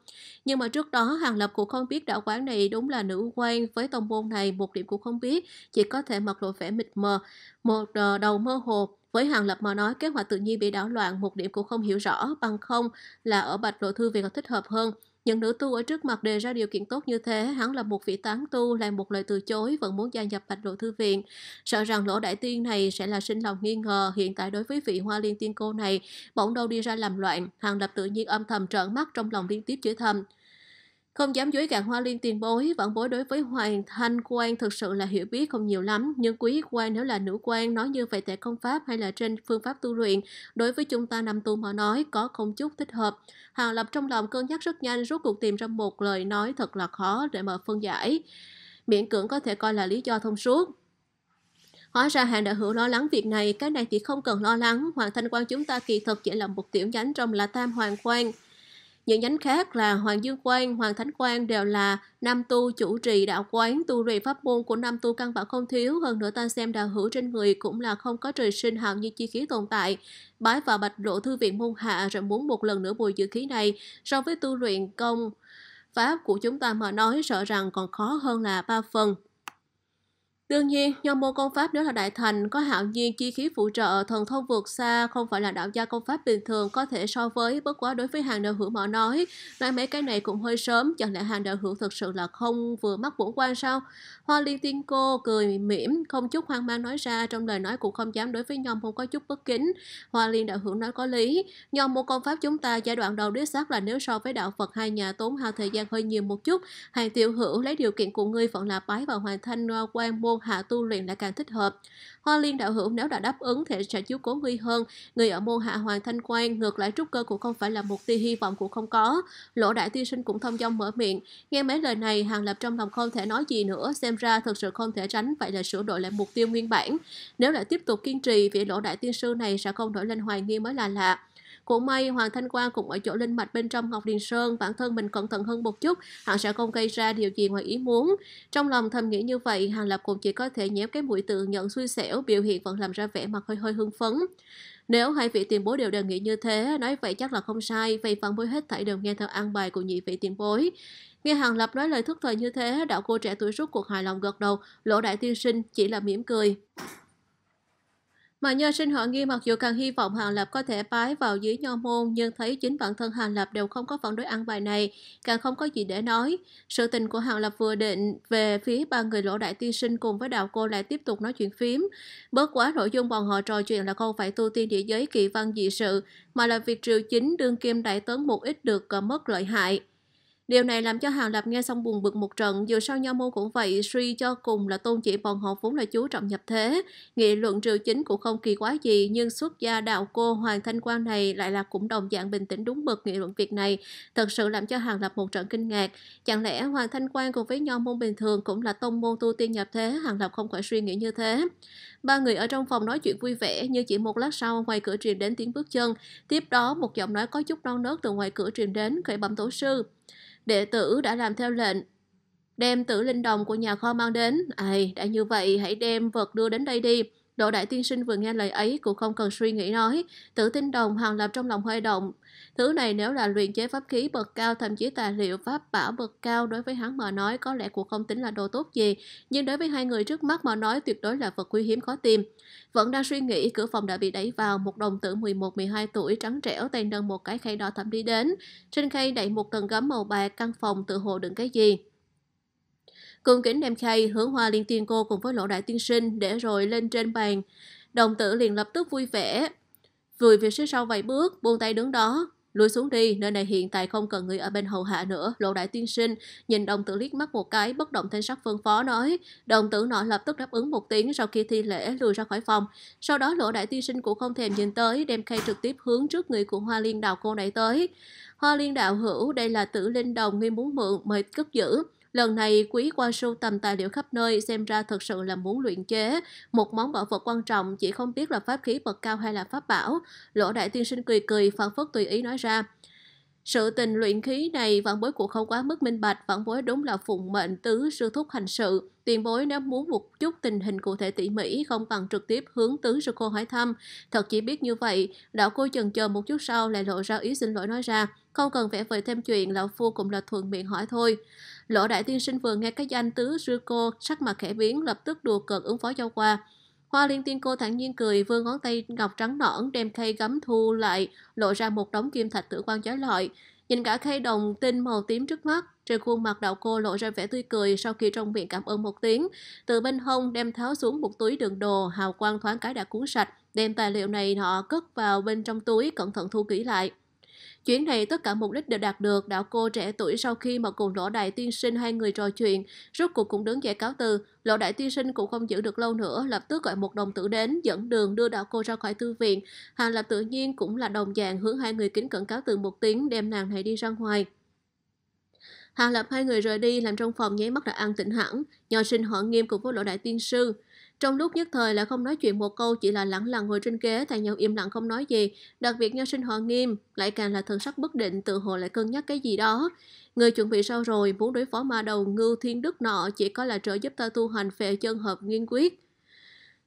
Nhưng mà trước đó Hàng Lập cũng không biết đảo quán này đúng là nữ quan với tông môn này một điểm cũng không biết, chỉ có thể mặc lộ vẻ mịt mờ, một ờ, đầu mơ hồ với Hàng Lập mà nói, kế hoạch tự nhiên bị đảo loạn, một điểm cũng không hiểu rõ, bằng không là ở Bạch Lộ Thư Viện thích hợp hơn. Những nữ tu ở trước mặt đề ra điều kiện tốt như thế, hắn là một vị tán tu, lại một lời từ chối, vẫn muốn gia nhập bạch lộ thư viện. Sợ rằng lỗ đại tiên này sẽ là sinh lòng nghi ngờ, hiện tại đối với vị hoa liên tiên cô này, bỗng đâu đi ra làm loạn, hàng lập tự nhiên âm thầm trợn mắt trong lòng liên tiếp chửi thầm. Không dám dối gạt Hoa Liên tiền bối, vẫn bối đối với Hoàng Thanh quan thực sự là hiểu biết không nhiều lắm, nhưng quý quan nếu là nữ quan nói như vậy tại công pháp hay là trên phương pháp tu luyện, đối với chúng ta nằm tu mà nói có không chút thích hợp. Hàng Lập trong lòng cân nhắc rất nhanh, rốt cuộc tìm ra một lời nói thật là khó để mà phân giải. Miễn cưỡng có thể coi là lý do thông suốt, Hóa ra hàng đã hữu lo lắng việc này, cái này thì không cần lo lắng, Hoàng Thanh Quan chúng ta kỳ thực chỉ là một tiểu nhánh trong là Tam Hoàng Quan. Những nhánh khác là Hoàng Dương Quang, Hoàng Thánh Quang đều là nam tu chủ trì đạo quán, tu luyện pháp môn của nam tu căn bản không thiếu, hơn nữa ta xem đạo hữu trên người cũng là không có trời sinh hào như chi khí tồn tại. Bái vào bạch lộ thư viện môn hạ rồi muốn một lần nữa bồi dự khí này, so với tu luyện công pháp của chúng ta mà nói sợ rằng còn khó hơn là ba phần. Đương nhiên, nho môn công pháp nếu là đại thành, có hạo nhiên chi khí phụ trợ, thần thông vượt xa, không phải là đạo gia công pháp bình thường có thể so với, bất quá đối với hàng đạo hữu mọ nói, nói mấy cái này cũng hơi sớm, chẳng lẽ hàng đạo hữu thực sự là không vừa mắt bổn quan sao? Hoa liên tiên cô cười mỉm, không chút hoang mang nói ra, trong lời nói cũng không dám đối với nho môn có chút bất kính. Hoa liên đạo hữu nói có lý, nho môn công pháp chúng ta giai đoạn đầu đích xác là nếu so với đạo Phật hai nhà tốn hao thời gian hơi nhiều một chút, hàng tiểu hữu lấy điều kiện của ngươi vẫn là bái vào hoàn thanh ờ, quan môn hạ tu luyện lại càng thích hợp. Hoa liên đạo hữu nếu đã đáp ứng thì sẽ chiếu cố Huy hơn. Người ở môn hạ Hoàng Thanh quan ngược lại trúc cơ cũng không phải là mục tiêu hy vọng của không có. Lỗ đại tiên sinh cũng thông dong mở miệng. Nghe mấy lời này, Hàng Lập trong lòng không thể nói gì nữa, xem ra thực sự không thể tránh vậy là sửa đổi lại mục tiêu nguyên bản. Nếu lại tiếp tục kiên trì, vị lỗ đại tiên sư này sẽ không nổi lên hoài nghi mới là lạ. Cũng may Hoàng Thanh Quang cũng ở chỗ linh mạch bên trong Ngọc Điền Sơn, bản thân mình cẩn thận hơn một chút, hắn sẽ không gây ra điều gì ngoài ý muốn. Trong lòng thầm nghĩ như vậy, Hàng Lập cũng chỉ có thể nhéo cái mũi tự nhận xui xẻo, biểu hiện vẫn làm ra vẻ mặt hơi hơi hưng phấn. Nếu hai vị tiền bối đều đề nghị như thế, nói vậy chắc là không sai, vì phản bối hết thảy đều nghe theo an bài của nhị vị tiền bối. Nghe Hàng Lập nói lời thức thời như thế, đạo cô trẻ tuổi rút cuộc hài lòng gật đầu, lỗ đại tiên sinh chỉ là mỉm cười. Mà nho sinh họ nghi mặc dù càng hy vọng Hàng Lập có thể bái vào dưới nho môn nhưng thấy chính bản thân Hàng Lập đều không có phản đối ăn bài này, càng không có gì để nói. Sự tình của Hàng Lập vừa định về phía ba người lỗ đại tiên sinh cùng với đạo cô lại tiếp tục nói chuyện phím. Bớt quá nội dung bọn họ trò chuyện là không phải tu tiên địa giới kỳ văn dị sự, mà là việc triều chính đương kim đại tấn một ít được ờ, mất lợi hại. Điều này làm cho Hàng Lập nghe xong buồn bực một trận, dù sao Nho Môn cũng vậy, suy cho cùng là tôn chỉ bọn họ vốn là chú trọng nhập thế. Nghị luận triều chính cũng không kỳ quá gì, nhưng xuất gia đạo cô Hoàng Thanh Quang này lại là cũng đồng dạng bình tĩnh đúng mực nghị luận việc này, thật sự làm cho Hàng Lập một trận kinh ngạc. Chẳng lẽ Hoàng Thanh Quang cùng với Nho Môn bình thường cũng là tôn môn tu tiên nhập thế, Hàng Lập không khỏi suy nghĩ như thế. Ba người ở trong phòng nói chuyện vui vẻ, nhưng chỉ một lát sau ngoài cửa truyền đến tiếng bước chân, tiếp đó một giọng nói có chút non nớt từ ngoài cửa truyền đến khởi bẩm tổ sư đệ tử đã làm theo lệnh. Đem tử linh đồng của nhà kho mang đến, ai đã như vậy hãy đem vật đưa đến đây đi, Đỗ Đại Tiên Sinh vừa nghe lời ấy cũng không cần suy nghĩ nói, tự tin đồng hoàng lập trong lòng hơi động. Thứ này nếu là luyện chế pháp khí bậc cao, thậm chí tài liệu pháp bảo bậc cao đối với hắn mà nói có lẽ cũng không tính là đồ tốt gì, nhưng đối với hai người trước mắt mà nói tuyệt đối là vật quý hiếm khó tìm. Vẫn đang suy nghĩ, cửa phòng đã bị đẩy vào, một đồng tử 11-12 tuổi trắng trẻo tay nâng một cái khay đỏ thẫm đi đến. Trên khay đậy một tầng gấm màu bạc, căn phòng tự hồ đựng cái gì. Cung kính đem khay hướng hoa liên tiên cô cùng với lỗ đại tiên sinh để rồi lên trên bàn. Đồng tử liền lập tức vui vẻ. Vùi về phía sau vài bước, buông tay đứng đó. Lùi xuống đi, nơi này hiện tại không cần người ở bên hầu hạ nữa. lỗ đại tiên sinh, nhìn đồng tử liếc mắt một cái, bất động thanh sắc phân phó nói. Đồng tử nọ lập tức đáp ứng một tiếng sau khi thi lễ lùi ra khỏi phòng. Sau đó lỗ đại tiên sinh cũng không thèm nhìn tới, đem khay trực tiếp hướng trước người của hoa liên đào cô này tới. Hoa liên đạo hữu, đây là tử linh đồng ngươi muốn mượn, mời cất giữ. Lần này, Quý qua sưu tầm tài liệu khắp nơi xem ra thực sự là muốn luyện chế. Một món bảo vật quan trọng chỉ không biết là pháp khí bậc cao hay là pháp bảo. Lỗ đại tiên sinh cười cười, phản phất tùy ý nói ra. Sự tình luyện khí này vạn bối cũng không quá mức minh bạch, vạn bối đúng là phụng mệnh tứ sư thúc hành sự. Tiền bối nếu muốn một chút tình hình cụ thể tỉ mỉ không bằng trực tiếp hướng tứ sư cô hỏi thăm. Thật chỉ biết như vậy, đạo cô chần chờ một chút sau lại lộ ra ý xin lỗi nói ra. Không cần vẽ vời thêm chuyện, lão phu cũng là thuận miệng hỏi thôi. Lỗ đại tiên sinh vừa nghe cái danh tứ sư cô sắc mặt khẽ biến lập tức đùa cợt ứng phó cho qua. Hoa liên tiên cô thản nhiên cười vươn ngón tay ngọc trắng nõn đem khay gấm thu lại lộ ra một đống kim thạch tử quan chói lọi. Nhìn cả khay đồng tinh màu tím trước mắt, trên khuôn mặt đạo cô lộ ra vẻ tươi cười sau khi trong miệng cảm ơn một tiếng. Từ bên hông đem tháo xuống một túi đường đồ, hào quang thoáng cái đã cuốn sạch, đem tài liệu này họ cất vào bên trong túi cẩn thận thu kỹ lại. Chuyến này tất cả mục đích đều đạt được, đạo cô trẻ tuổi sau khi mà cùng Lỗ Đại Tiên Sinh hai người trò chuyện, rốt cuộc cũng đứng dậy cáo từ. Lỗ Đại Tiên Sinh cũng không giữ được lâu nữa, lập tức gọi một đồng tử đến, dẫn đường đưa đạo cô ra khỏi thư viện. Hàng Lập tự nhiên cũng là đồng dạng hướng hai người kính cẩn cáo từ một tiếng đem nàng này đi ra ngoài. Hàng Lập hai người rời đi làm trong phòng nháy mắt đã an tĩnh hẳn, nho sinh họ nghiêm cùng vô Lỗ Đại Tiên Sư. Trong lúc nhất thời lại không nói chuyện một câu chỉ là lẳng lặng ngồi trên ghế thằng nhau im lặng không nói gì. Đặc biệt nho sinh họ nghiêm, lại càng là thần sắc bất định tự hồ lại cân nhắc cái gì đó. Người chuẩn bị sau rồi muốn đối phó ma đầu ngưu thiên đức nọ chỉ có là trợ giúp ta tu hành phệ chân hợp nghiên quyết.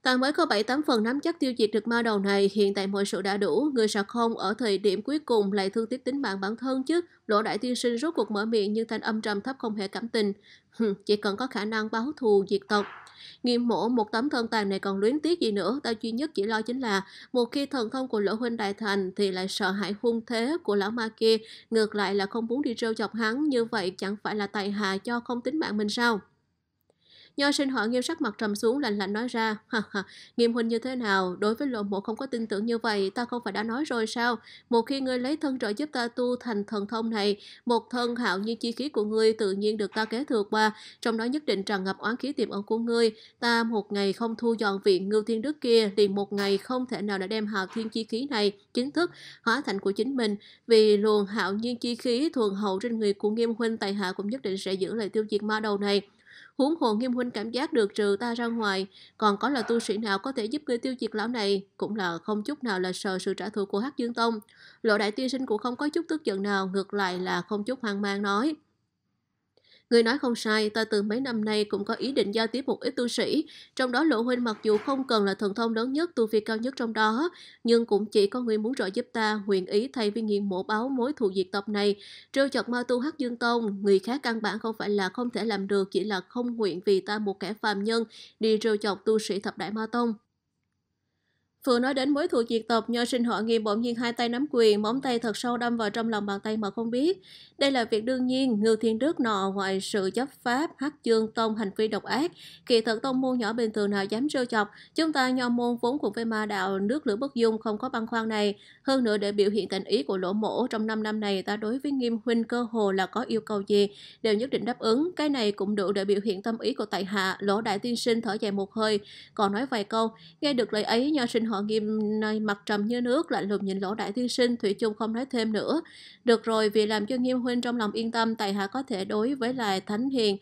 Ta mới có 7-8 phần nắm chắc tiêu diệt được ma đầu này, hiện tại mọi sự đã đủ, người sợ không ở thời điểm cuối cùng lại thương tiếc tính mạng bản thân chứ. Lỗ đại tiên sinh rốt cuộc mở miệng nhưng thanh âm trầm thấp không hề cảm tình chỉ cần có khả năng báo thù diệt tộc. Nghiêm mổ một tấm thân tàn này còn luyến tiếc gì nữa, ta duy nhất chỉ lo chính là một khi thần thông của lỗ huynh đại thành thì lại sợ hãi hung thế của lão ma kia, ngược lại là không muốn đi trêu chọc hắn, như vậy chẳng phải là tài hạ cho không tính mạng mình sao? Nho sinh họ nghiêm sắc mặt trầm xuống lạnh lạnh nói ra, ha ha, nghiêm huynh như thế nào, đối với lộ mộ không có tin tưởng như vậy, ta không phải đã nói rồi sao? Một khi ngươi lấy thân trợ giúp ta tu thành thần thông này, một thân hạo như chi khí của ngươi tự nhiên được ta kế thừa qua, trong đó nhất định tràn ngập oán khí tiềm ẩn của ngươi. Ta một ngày không thu dọn viện ngưu thiên đức kia, liền một ngày không thể nào đã đem hạo thiên chi khí này chính thức hóa thành của chính mình, vì luồng hạo nhiên chi khí thuần hậu trên người của nghiêm huynh tại hạ cũng nhất định sẽ giữ lại tiêu diệt ma đầu này huống hồ nghiêm huynh cảm giác được trừ ta ra ngoài, còn có là tu sĩ nào có thể giúp ngươi tiêu diệt lão này, cũng là không chút nào là sợ sự trả thù của Hắc Dương Tông. Lộ đại tiên sinh cũng không có chút tức giận nào, ngược lại là không chút hoang mang nói. Người nói không sai, ta từ mấy năm nay cũng có ý định giao tiếp một ít tu sĩ, trong đó Lộ Huynh mặc dù không cần là thần thông lớn nhất, tu vi cao nhất trong đó, nhưng cũng chỉ có người muốn trợ giúp ta, nguyện ý thay viên nghiền mổ báo mối thù diệt tộc này. Trêu chọc ma tu Hắc Dương Tông, người khác căn bản không phải là không thể làm được, chỉ là không nguyện vì ta một kẻ phàm nhân, đi trêu chọc tu sĩ thập đại ma tông. Phượng nói đến mối thù diệt tộc, nho sinh họ nghiêm bỗng nhiên hai tay nắm quyền, móng tay thật sâu đâm vào trong lòng bàn tay mà không biết. Đây là việc đương nhiên, Ngưu Thiên Đức nọ ngoài sự chấp pháp, hắc dương tông hành vi độc ác. Kỳ thật tông môn nhỏ bình thường nào dám trêu chọc, chúng ta nho môn vốn cùng với ma đạo, nước lửa bất dung không có băn khoan này. Hơn nữa để biểu hiện tình ý của lỗ mổ, trong 5 năm này ta đối với nghiêm huynh cơ hồ là có yêu cầu gì, đều nhất định đáp ứng. Cái này cũng đủ để biểu hiện tâm ý của tại hạ, lỗ đại tiên sinh thở dài một hơi, còn nói vài câu. Nghe được lời ấy, nho sinh họ họ nghiêm mặt trầm như nước, lạnh lùng nhìn lỗ đại tiên sinh, Thủy chung không nói thêm nữa. Được rồi, vì làm cho nghiêm huynh trong lòng yên tâm, tại hạ có thể đối với lại thánh hiền,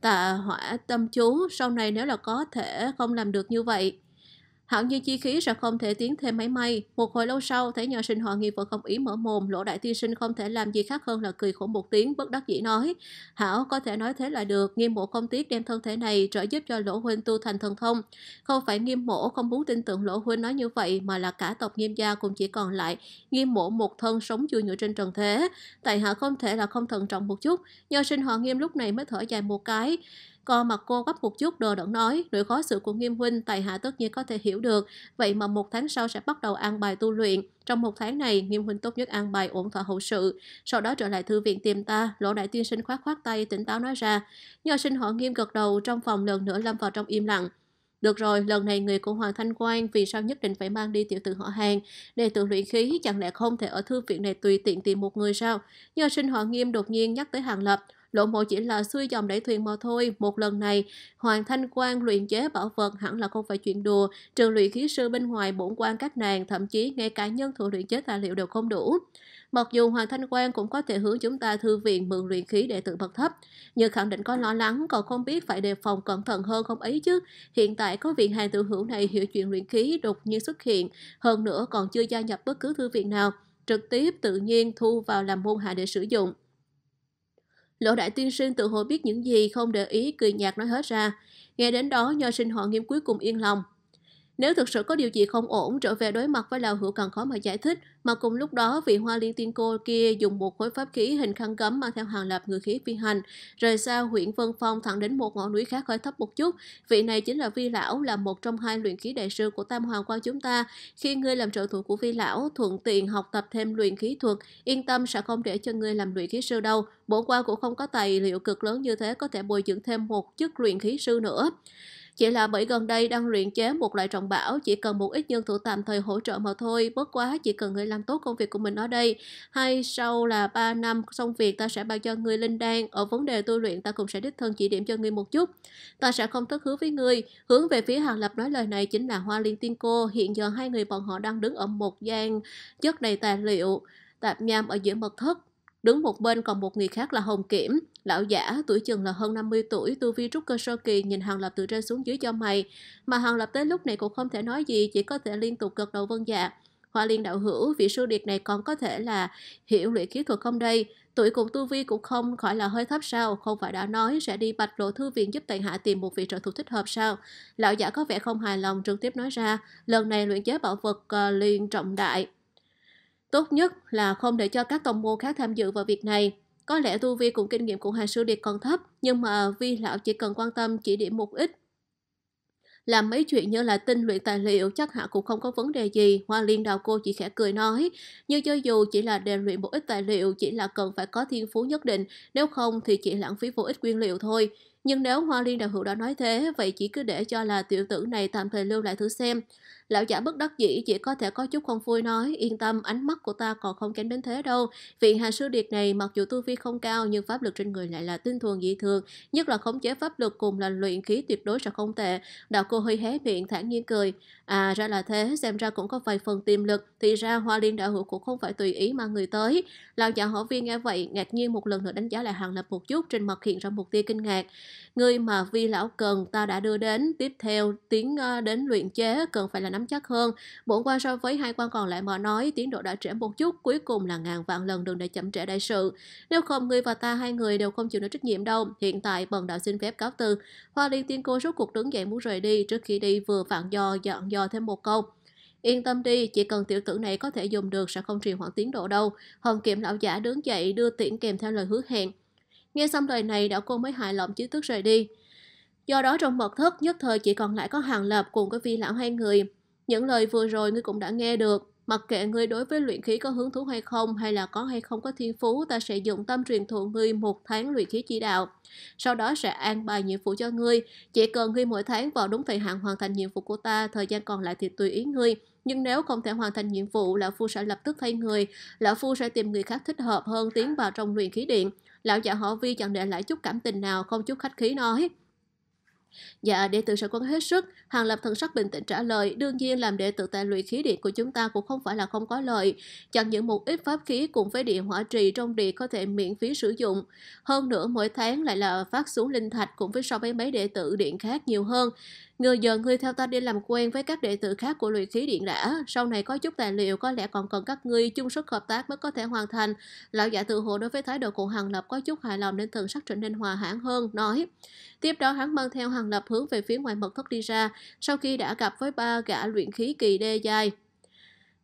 tạ hỏa tâm chú, sau này nếu là có thể không làm được như vậy. Hạo như chi khí sẽ không thể tiến thêm mấy may. Một hồi lâu sau, thấy nhà sinh họ nghi vẫn không ý mở mồm, lỗ đại tiên sinh không thể làm gì khác hơn là cười khổ một tiếng, bất đắc dĩ nói. Hảo có thể nói thế là được, nghiêm mộ không tiếc đem thân thể này trợ giúp cho lỗ huynh tu thành thần thông. Không phải nghiêm mộ không muốn tin tưởng lỗ huynh nói như vậy, mà là cả tộc nghiêm gia cũng chỉ còn lại nghiêm mộ một thân sống chui nhựa trên trần thế. Tại hạ không thể là không thận trọng một chút, nhà sinh họ nghiêm lúc này mới thở dài một cái. Còn mặt cô gấp một chút đồ đẫn nói, nỗi khó xử của nghiêm huynh tài hạ tất nhiên có thể hiểu được, vậy mà một tháng sau sẽ bắt đầu an bài tu luyện. Trong một tháng này, nghiêm huynh tốt nhất an bài ổn thỏa hậu sự. Sau đó trở lại thư viện tìm ta, lỗ đại tiên sinh khoát khoát tay tỉnh táo nói ra. Nhờ sinh họ nghiêm gật đầu trong phòng lần nữa lâm vào trong im lặng. Được rồi, lần này người của Hoàng Thanh Quang vì sao nhất định phải mang đi tiểu tử họ hàng để tự luyện khí, chẳng lẽ không thể ở thư viện này tùy tiện tìm một người sao? Nhờ sinh họ nghiêm đột nhiên nhắc tới Hàng Lập, Lộ mộ chỉ là xuôi dòng đẩy thuyền mà thôi. Một lần này, Hoàng Thanh Quang luyện chế bảo vật hẳn là không phải chuyện đùa. Trường luyện khí sư bên ngoài bổn quan các nàng, thậm chí ngay cả nhân thủ luyện chế tài liệu đều không đủ. Mặc dù Hoàng Thanh Quang cũng có thể hướng chúng ta thư viện mượn luyện khí để tự bậc thấp, nhưng khẳng định có lo lắng còn không biết phải đề phòng cẩn thận hơn không ấy chứ. Hiện tại có viện hàng tự hữu này hiểu chuyện luyện khí đột nhiên xuất hiện, hơn nữa còn chưa gia nhập bất cứ thư viện nào trực tiếp tự nhiên thu vào làm môn hạ để sử dụng. Lỗ đại tiên sinh tự hồ biết những gì không để ý cười nhạt nói hết ra. Nghe đến đó nho sinh họ nghiêm cuối cùng yên lòng, nếu thực sự có điều gì không ổn, trở về đối mặt với Lào Hữu càng khó mà giải thích, mà cùng lúc đó vị hoa liên tiên cô kia dùng một khối pháp khí hình khăn gấm mang theo hàng loạt người khí phi hành, rời xa huyện Vân Phong thẳng đến một ngọn núi khác hơi thấp một chút. Vị này chính là Vi Lão, là một trong hai luyện khí đại sư của Tam Hoàng Quan chúng ta. Khi ngươi làm trợ thủ của Vi Lão, thuận tiện học tập thêm luyện khí thuật, yên tâm sẽ không để cho ngươi làm luyện khí sư đâu. Bổn qua cũng không có tài liệu cực lớn như thế có thể bồi dưỡng thêm một chức luyện khí sư nữa. Chỉ là bởi gần đây đang luyện chế một loại trọng bảo chỉ cần một ít nhân thủ tạm thời hỗ trợ mà thôi, Bớt quá chỉ cần người làm tốt công việc của mình ở đây. Hay sau là 3 năm xong việc ta sẽ bao cho người linh đan, ở vấn đề tu luyện ta cũng sẽ đích thân chỉ điểm cho người một chút. Ta sẽ không thất hứa với người hướng về phía Hàng Lập nói lời này chính là Hoa Liên Tiên Cô, hiện giờ hai người bọn họ đang đứng ở một gian chất đầy tài liệu, tạp nham ở giữa mật thất. Đứng một bên còn một người khác là Hồng Kiểm, lão giả, tuổi chừng là hơn 50 tuổi, tu vi trúc cơ sơ kỳ nhìn Hàng Lập từ trên xuống dưới cho mày. Mà Hàng Lập tới lúc này cũng không thể nói gì, chỉ có thể liên tục gật đầu vân dạ. Hoa liên đạo hữu, vị sư điệt này còn có thể là hiểu luyện kỹ thuật không đây? Tuổi cùng tu vi cũng không khỏi là hơi thấp sao, không phải đã nói sẽ đi bạch lộ thư viện giúp tại hạ tìm một vị trợ thủ thích hợp sao? Lão giả có vẻ không hài lòng, trực tiếp nói ra, lần này luyện chế bảo vật uh, ờ, liên trọng đại, Tốt nhất là không để cho các tông môn khác tham dự vào việc này. Có lẽ tu vi cùng kinh nghiệm của Hà Sư Điệt còn thấp, nhưng mà vi lão chỉ cần quan tâm chỉ điểm một ít. Làm mấy chuyện như là tinh luyện tài liệu chắc hạ cũng không có vấn đề gì, Hoa Liên đào cô chỉ khẽ cười nói. như cho dù chỉ là đền luyện một ít tài liệu chỉ là cần phải có thiên phú nhất định, nếu không thì chỉ lãng phí vô ích nguyên liệu thôi. Nhưng nếu Hoa Liên đạo hữu đã nói thế, vậy chỉ cứ để cho là tiểu tử này tạm thời lưu lại thử xem. Lão giả bất đắc dĩ chỉ có thể có chút không vui nói, yên tâm, ánh mắt của ta còn không kém đến thế đâu. Vị hạ sư điệt này mặc dù tu vi không cao nhưng pháp lực trên người lại là tinh thuần dị thường, nhất là khống chế pháp lực cùng là luyện khí tuyệt đối sẽ không tệ. Đạo cô hơi hé miệng thản nhiên cười. À ra là thế, xem ra cũng có vài phần tiềm lực, thì ra Hoa Liên đạo hữu cũng không phải tùy ý mà người tới. Lão giả họ viên nghe vậy, ngạc nhiên một lần nữa đánh giá lại hàng lập một chút trên mặt hiện ra một tia kinh ngạc. Người mà vi lão cần ta đã đưa đến, tiếp theo tiến ờ, đến luyện chế cần phải là nắm chắc hơn. Bổn quan so với hai quan còn lại mà nói tiến độ đã trễ một chút, cuối cùng là ngàn vạn lần đừng để chậm trễ đại sự. Nếu không người và ta hai người đều không chịu nổi trách nhiệm đâu. Hiện tại bần đạo xin phép cáo từ. Hoa Liên Tiên cô rốt cuộc đứng dậy muốn rời đi, trước khi đi vừa vặn do dọn dò thêm một câu. Yên tâm đi, chỉ cần tiểu tử này có thể dùng được sẽ không trì hoãn tiến độ đâu. Hồng Kiệm lão giả đứng dậy đưa tiễn kèm theo lời hứa hẹn. Nghe xong lời này đạo cô mới hài lòng chứ tức rời đi. Do đó trong mật thất nhất thời chỉ còn lại có hàng lập cùng với vi lão hai người. Những lời vừa rồi ngươi cũng đã nghe được. Mặc kệ ngươi đối với luyện khí có hứng thú hay không hay là có hay không có thiên phú ta sẽ dùng tâm truyền thụ ngươi một tháng luyện khí chỉ đạo. Sau đó sẽ an bài nhiệm vụ cho ngươi. Chỉ cần ngươi mỗi tháng vào đúng thời hạn hoàn thành nhiệm vụ của ta, thời gian còn lại thì tùy ý ngươi. Nhưng nếu không thể hoàn thành nhiệm vụ, Lão Phu sẽ lập tức thay người. Lão Phu sẽ tìm người khác thích hợp hơn tiến vào trong luyện khí điện lão già họ vi chẳng để lại chút cảm tình nào không chút khách khí nói Dạ, đệ tử sở quân hết sức, Hàng Lập thần sắc bình tĩnh trả lời, đương nhiên làm đệ tử tại luyện khí điện của chúng ta cũng không phải là không có lợi. Chẳng những một ít pháp khí cùng với điện hỏa trì trong điện có thể miễn phí sử dụng. Hơn nữa mỗi tháng lại là phát xuống linh thạch cùng với so với mấy đệ tử điện khác nhiều hơn. Người dần ngươi theo ta đi làm quen với các đệ tử khác của luyện khí điện đã. Sau này có chút tài liệu có lẽ còn cần các ngươi chung sức hợp tác mới có thể hoàn thành. Lão giả tự hồ đối với thái độ của Hàng Lập có chút hài lòng nên thần sắc trở nên hòa hãn hơn, nói. Tiếp đó hắn mang theo Hàng Lập hướng về phía ngoài mật thất đi ra, sau khi đã gặp với ba gã luyện khí kỳ đê dài.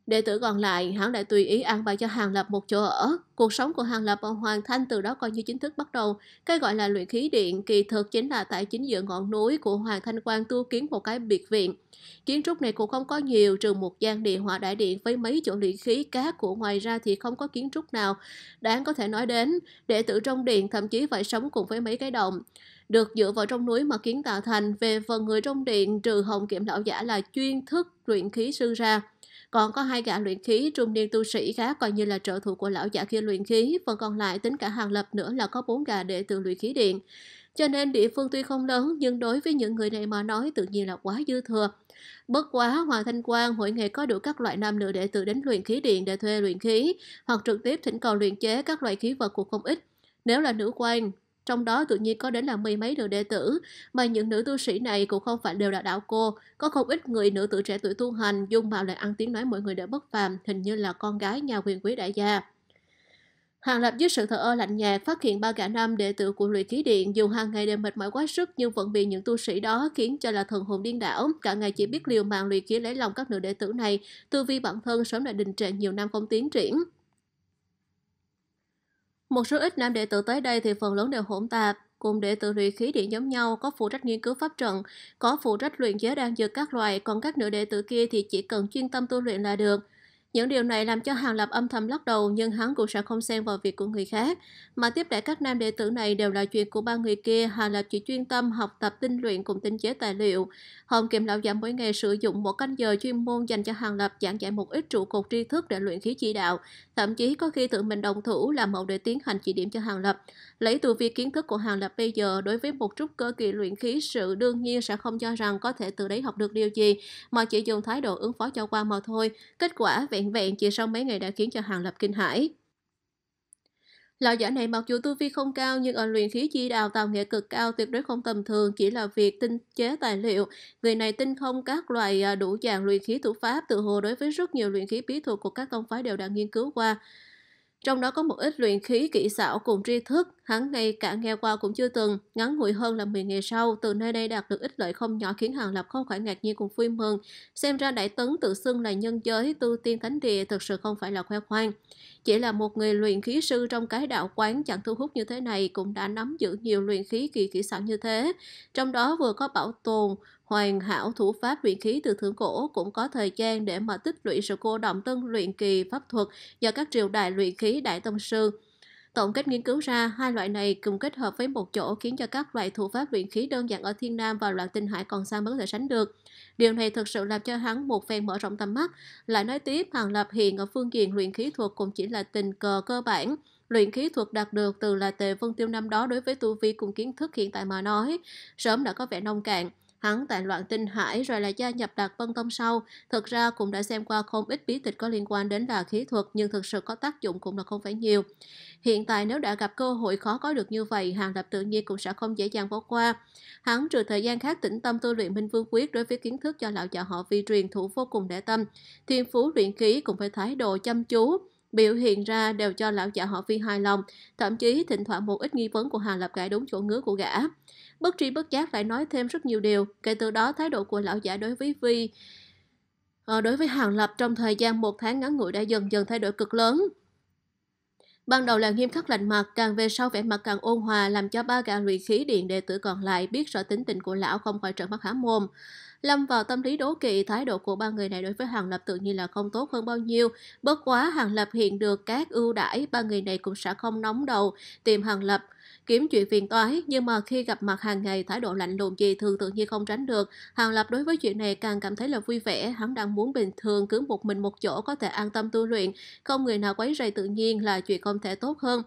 Đệ tử còn lại, hãng đã tùy ý an bài cho Hàng Lập một chỗ ở. Cuộc sống của Hàng Lập và Hoàng Thanh từ đó coi như chính thức bắt đầu. Cái gọi là luyện khí điện kỳ thực chính là tại chính giữa ngọn núi của Hoàng Thanh Quang tu kiến một cái biệt viện. Kiến trúc này cũng không có nhiều, trừ một gian địa hỏa đại điện với mấy chỗ luyện khí cát của ngoài ra thì không có kiến trúc nào. Đáng có thể nói đến, đệ tử trong điện thậm chí phải sống cùng với mấy cái động được dựa vào trong núi mà kiến tạo thành về phần người trong điện trừ hồng kiểm lão giả là chuyên thức luyện khí sư ra còn có hai gã luyện khí trung niên tu sĩ khác coi như là trợ thủ của lão giả kia luyện khí, phần còn lại tính cả hàng lập nữa là có bốn gã đệ tử luyện khí điện. Cho nên địa phương tuy không lớn nhưng đối với những người này mà nói tự nhiên là quá dư thừa. Bất quá Hoàng Thanh Quang mỗi ngày có đủ các loại nam nữ đệ tử đến luyện khí điện để thuê luyện khí hoặc trực tiếp thỉnh cầu luyện chế các loại khí vật của không ít. Nếu là nữ quan, trong đó tự nhiên có đến là mười mấy nữ đệ tử, mà những nữ tu sĩ này cũng không phải đều là đạo cô. Có không ít người nữ tử trẻ tuổi tu hành, dung mạo lại ăn tiếng nói mọi người đều bất phàm, hình như là con gái nhà quyền quý đại gia. Hàng Lập dưới sự thờ ơ lạnh nhạt phát hiện ba gã nam đệ tử của lụy khí điện dù hàng ngày để mệt mỏi quá sức nhưng vẫn bị những tu sĩ đó khiến cho là thần hồn điên đảo. Cả ngày chỉ biết liều mạng lụy khí lấy lòng các nữ đệ tử này, tư vi bản thân sớm đã đình trệ nhiều năm không tiến triển. Một số ít nam đệ tử tới đây thì phần lớn đều hỗn tạp, cùng đệ tử luyện khí điện giống nhau có phụ trách nghiên cứu pháp trận, có phụ trách luyện chế đan dược các loại, còn các nữ đệ tử kia thì chỉ cần chuyên tâm tu luyện là được. Những điều này làm cho Hàng Lập âm thầm lắc đầu nhưng hắn cũng sẽ không xen vào việc của người khác. Mà tiếp đãi các nam đệ tử này đều là chuyện của ba người kia, Hàng Lập chỉ chuyên tâm học tập tinh luyện cùng tinh chế tài liệu. Hồng Kiệm Lão giảm mỗi ngày sử dụng một canh giờ chuyên môn dành cho Hàng Lập giảng dạy một ít trụ cột tri thức để luyện khí chỉ đạo. Thậm chí có khi tự mình đồng thủ làm mẫu để tiến hành chỉ điểm cho Hàng Lập. Lấy từ việc kiến thức của Hàng Lập bây giờ, đối với một trúc cơ kỳ luyện khí sự đương nhiên sẽ không cho rằng có thể từ đấy học được điều gì, mà chỉ dùng thái độ ứng phó cho qua mà thôi. Kết quả vẹn vẹn chỉ sau mấy ngày đã khiến cho Hàng Lập kinh hãi. Lão giả này mặc dù tu vi không cao nhưng ở luyện khí chi đào tạo nghệ cực cao tuyệt đối không tầm thường, chỉ là việc tinh chế tài liệu. Người này tinh không các loại à, đủ dạng luyện khí thủ pháp, tự hồ đối với rất nhiều luyện khí bí thuật của các tông phái đều đã nghiên cứu qua. Trong đó có một ít luyện khí kỹ xảo cùng tri thức, hắn ngay cả nghe qua cũng chưa từng, ngắn ngủi hơn là 10 ngày sau, từ nơi đây đạt được ích lợi không nhỏ khiến Hàng Lập không khỏi ngạc nhiên cùng vui mừng. Xem ra Đại Tấn tự xưng là nhân giới, tu tiên thánh địa thực sự không phải là khoe khoang. Chỉ là một người luyện khí sư trong cái đạo quán chẳng thu hút như thế này cũng đã nắm giữ nhiều luyện khí kỳ kỹ xảo như thế. Trong đó vừa có bảo tồn, Hoàn hảo thủ pháp luyện khí từ thượng cổ cũng có thời gian để mà tích lũy sự cô động tân luyện kỳ pháp thuật do các triều đại luyện khí đại tông sư. Tổng kết nghiên cứu ra, hai loại này cùng kết hợp với một chỗ khiến cho các loại thủ pháp luyện khí đơn giản ở Thiên Nam và loạt tinh hải còn xa mới có thể sánh được. Điều này thực sự làm cho hắn một phen mở rộng tầm mắt. Lại nói tiếp, Hàng Lập hiện ở phương diện luyện khí thuật cũng chỉ là tình cờ cơ bản. Luyện khí thuật đạt được từ là tề vân tiêu năm đó đối với tu vi cùng kiến thức hiện tại mà nói, sớm đã có vẻ nông cạn. Hắn tại loạn tinh hải rồi lại gia nhập Lạc Vân Tông sau. Thực ra cũng đã xem qua không ít bí tịch có liên quan đến là khí thuật nhưng thực sự có tác dụng cũng là không phải nhiều. Hiện tại nếu đã gặp cơ hội khó có được như vậy, Hàng Lập tự nhiên cũng sẽ không dễ dàng bỏ qua. Hắn trừ thời gian khác tĩnh tâm tu luyện Minh Vương Quyết đối với kiến thức cho lão già họ vi truyền thủ vô cùng để tâm. Thiên phú luyện khí cũng phải thái độ chăm chú biểu hiện ra đều cho lão giả họ phi hài lòng, thậm chí thỉnh thoảng một ít nghi vấn của Hàng Lập Cải đúng chỗ ngứa của gã. Bất tri bất giác lại nói thêm rất nhiều điều, kể từ đó thái độ của lão giả đối với Vi Ờ, đối với Hàng Lập trong thời gian một tháng ngắn ngủi đã dần dần thay đổi cực lớn. Ban đầu là nghiêm khắc lạnh mặt, càng về sau vẻ mặt càng ôn hòa làm cho ba gã lụy khí điện đệ tử còn lại biết rõ tính tình của lão không khỏi trợn mắt há mồm. Lâm vào tâm lý đố kỵ, thái độ của ba người này đối với Hàng Lập tự nhiên là không tốt hơn bao nhiêu. Bất quá Hàng Lập hiện được các ưu đãi, ba người này cũng sẽ không nóng đầu tìm Hàng Lập kiếm chuyện phiền toái nhưng mà khi gặp mặt hàng ngày thái độ lạnh lùng gì thường tự nhiên không tránh được hàng lập đối với chuyện này càng cảm thấy là vui vẻ hắn đang muốn bình thường cứ một mình một chỗ có thể an tâm tu luyện không người nào quấy rầy tự nhiên là chuyện không thể tốt hơn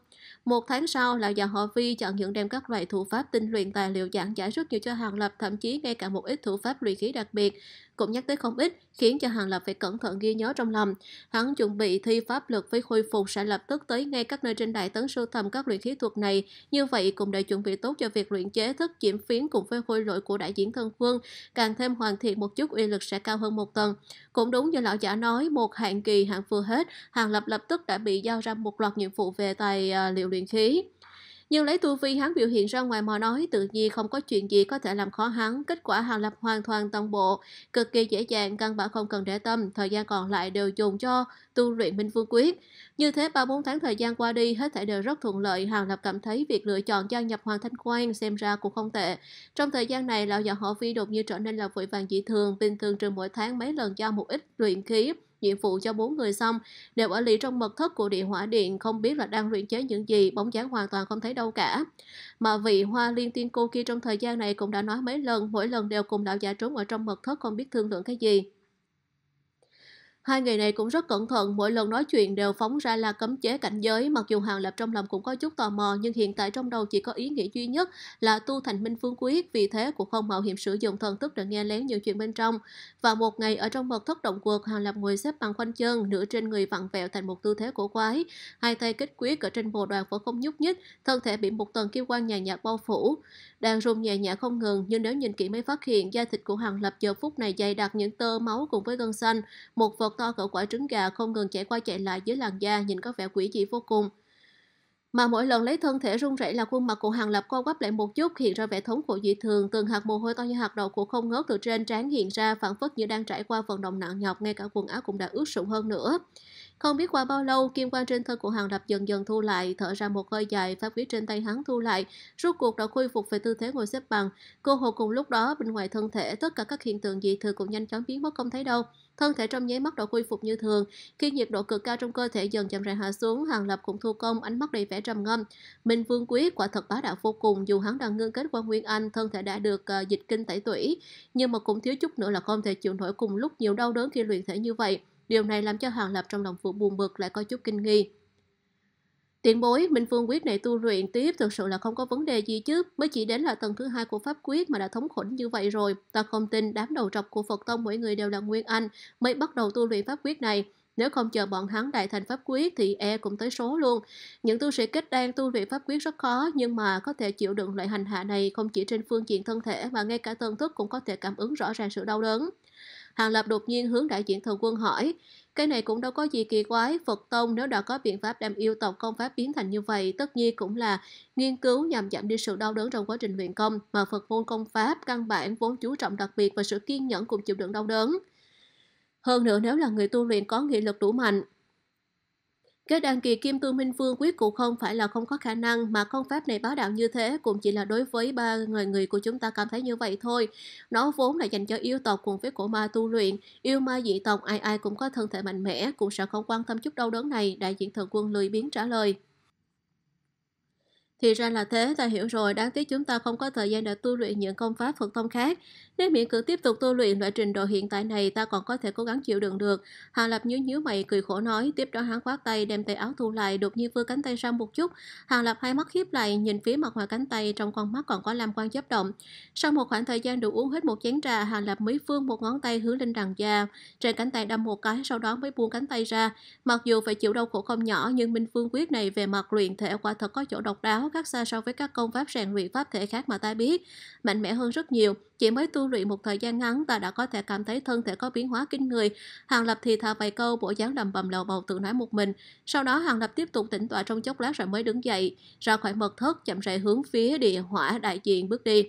một tháng sau, lão già họ Vi chọn những đem các loại thủ pháp tinh luyện tài liệu giảng giải rất nhiều cho Hàng Lập, thậm chí ngay cả một ít thủ pháp luyện khí đặc biệt cũng nhắc tới không ít, khiến cho Hàng Lập phải cẩn thận ghi nhớ trong lòng. Hắn chuẩn bị thi pháp lực với khôi phục sẽ lập tức tới ngay các nơi trên đại tấn sưu tầm các luyện khí thuật này. Như vậy cũng đã chuẩn bị tốt cho việc luyện chế thức diễm phiến cùng với khôi lỗi của đại diễn thân vương, càng thêm hoàn thiện một chút uy lực sẽ cao hơn một tầng. Cũng đúng như lão giả nói, một hạn kỳ hạn vừa hết, Hàng Lập lập tức đã bị giao ra một loạt nhiệm vụ về tài à, liệu luyện khí. Nhưng lấy tu vi hắn biểu hiện ra ngoài mò nói tự nhiên không có chuyện gì có thể làm khó hắn, kết quả Hàng Lập hoàn toàn toàn bộ, cực kỳ dễ dàng căn bản không cần để tâm, thời gian còn lại đều dùng cho tu luyện Minh Vương Quyết. Như thế 3-4 tháng thời gian qua đi, hết thảy đều rất thuận lợi, Hàng Lập cảm thấy việc lựa chọn gia nhập Hoàng Thanh Quan xem ra cũng không tệ. Trong thời gian này, lão già họ vi đột nhiên trở nên là vội vàng dị thường, bình thường trừ mỗi tháng mấy lần giao một ít luyện khí nhiệm vụ cho bốn người xong, đều ở lì trong mật thất của địa hỏa điện, không biết là đang luyện chế những gì, bóng dáng hoàn toàn không thấy đâu cả. Mà vị hoa liên tiên cô kia trong thời gian này cũng đã nói mấy lần, mỗi lần đều cùng đạo giả trốn ở trong mật thất không biết thương lượng cái gì. Hai người này cũng rất cẩn thận, mỗi lần nói chuyện đều phóng ra là cấm chế cảnh giới. Mặc dù Hàng Lập trong lòng cũng có chút tò mò, nhưng hiện tại trong đầu chỉ có ý nghĩa duy nhất là tu thành minh phương quyết, vì thế cũng không mạo hiểm sử dụng thần thức để nghe lén nhiều chuyện bên trong. Và một ngày ở trong mật thất động quật, Hàng Lập ngồi xếp bằng quanh chân, nửa trên người vặn vẹo thành một tư thế cổ quái. Hai tay kết quyết ở trên bồ đoàn vẫn không nhúc nhích, thân thể bị một tầng kim quang nhàn nhạt bao phủ. Đang rung nhẹ nhẹ không ngừng nhưng nếu nhìn kỹ mới phát hiện da thịt của Hàng Lập giờ phút này dày đặc những tơ máu cùng với gân xanh. Một vật to cỡ quả trứng gà không ngừng chạy qua chạy lại dưới làn da nhìn có vẻ quỷ dị vô cùng. Mà mỗi lần lấy thân thể run rẩy là khuôn mặt của Hàng Lập co quắp lại một chút hiện ra vẻ thống khổ dị thường, từng hạt mồ hôi to như hạt đậu của không ngớt từ trên trán hiện ra phản phất như đang trải qua vận động nặng nhọc, ngay cả quần áo cũng đã ướt sũng hơn nữa. Không biết qua bao lâu, kim quan trên thân của Hàng Lập dần dần thu lại, thở ra một hơi dài, pháp quyết trên tay hắn thu lại, rốt cuộc đã khôi phục về tư thế ngồi xếp bằng. Cô hồ cùng lúc đó, bên ngoài thân thể, tất cả các hiện tượng dị thường cũng nhanh chóng biến mất không thấy đâu. Thân thể trong nháy mắt đã khôi phục như thường, khi nhiệt độ cực cao trong cơ thể dần chậm rãi hạ xuống, Hàng Lập cũng thu công, ánh mắt đầy vẻ trầm ngâm. Minh Vương Quý quả thật bá đạo vô cùng, dù hắn đang ngưng kết quan nguyên anh, thân thể đã được uh, dịch kinh tẩy tủy, nhưng mà cũng thiếu chút nữa là không thể chịu nổi cùng lúc nhiều đau đớn khi luyện thể như vậy. Điều này làm cho hoàng Lập trong lòng Phượng buồn bực lại có chút kinh nghi. Tiện bối, Minh Phương Quyết này tu luyện tiếp thực sự là không có vấn đề gì chứ, mới chỉ đến là tầng thứ hai của Pháp Quyết mà đã thống khổ như vậy rồi. Ta không tin đám đầu trọc của Phật Tông mỗi người đều là Nguyên Anh mới bắt đầu tu luyện Pháp Quyết này. Nếu không chờ bọn hắn đại thành pháp quyết thì e cũng tới số luôn. Những tu sĩ kết đan tu luyện pháp quyết rất khó nhưng mà có thể chịu đựng loại hành hạ này không chỉ trên phương diện thân thể mà ngay cả tâm thức cũng có thể cảm ứng rõ ràng sự đau đớn. Hàng Lập đột nhiên hướng đại diện thần quân hỏi. Cái này cũng đâu có gì kỳ quái, Phật Tông nếu đã có biện pháp đem yêu tộc công pháp biến thành như vậy, tất nhiên cũng là nghiên cứu nhằm giảm đi sự đau đớn trong quá trình luyện công, mà Phật môn công pháp căn bản vốn chú trọng đặc biệt và sự kiên nhẫn cùng chịu đựng đau đớn. Hơn nữa nếu là người tu luyện có nghị lực đủ mạnh, Kế đàn kỳ Kim Tương Minh Vương quyết cũng không phải là không có khả năng mà công pháp này báo đạo như thế cũng chỉ là đối với ba người người của chúng ta cảm thấy như vậy thôi. Nó vốn là dành cho yêu tộc cùng với cổ ma tu luyện, yêu ma dị tộc ai ai cũng có thân thể mạnh mẽ cũng sẽ không quan tâm chút đau đớn này, đại diện thần quân lười biến trả lời. Thì ra là thế, ta hiểu rồi, đáng tiếc chúng ta không có thời gian để tu luyện những công pháp Phật tông khác. Nếu miễn cưỡng tiếp tục tu luyện loại trình độ hiện tại này, ta còn có thể cố gắng chịu đựng được. Hà Lập nhíu nhíu mày cười khổ nói, tiếp đó hắn khoát tay, đem tay áo thu lại, đột nhiên vươn cánh tay ra một chút. Hà Lập hai mắt khiếp lại, nhìn phía mặt ngoài cánh tay, trong con mắt còn có lam quan chớp động. Sau một khoảng thời gian được uống hết một chén trà, Hà Lập mới vươn một ngón tay hướng lên đằng da, trên cánh tay đâm một cái, sau đó mới buông cánh tay ra. Mặc dù phải chịu đau khổ không nhỏ, nhưng Minh Phương quyết này về mặt luyện thể quả thật có chỗ độc đáo giáo khác xa so với các công pháp rèn luyện pháp thể khác mà ta biết. Mạnh mẽ hơn rất nhiều, chỉ mới tu luyện một thời gian ngắn ta đã có thể cảm thấy thân thể có biến hóa kinh người. Hàng Lập thì thào vài câu, bộ dáng lầm bầm lầu bầu tự nói một mình. Sau đó Hàng Lập tiếp tục tĩnh tọa trong chốc lát rồi mới đứng dậy, ra khỏi mật thất chậm rãi hướng phía địa hỏa đại diện bước đi.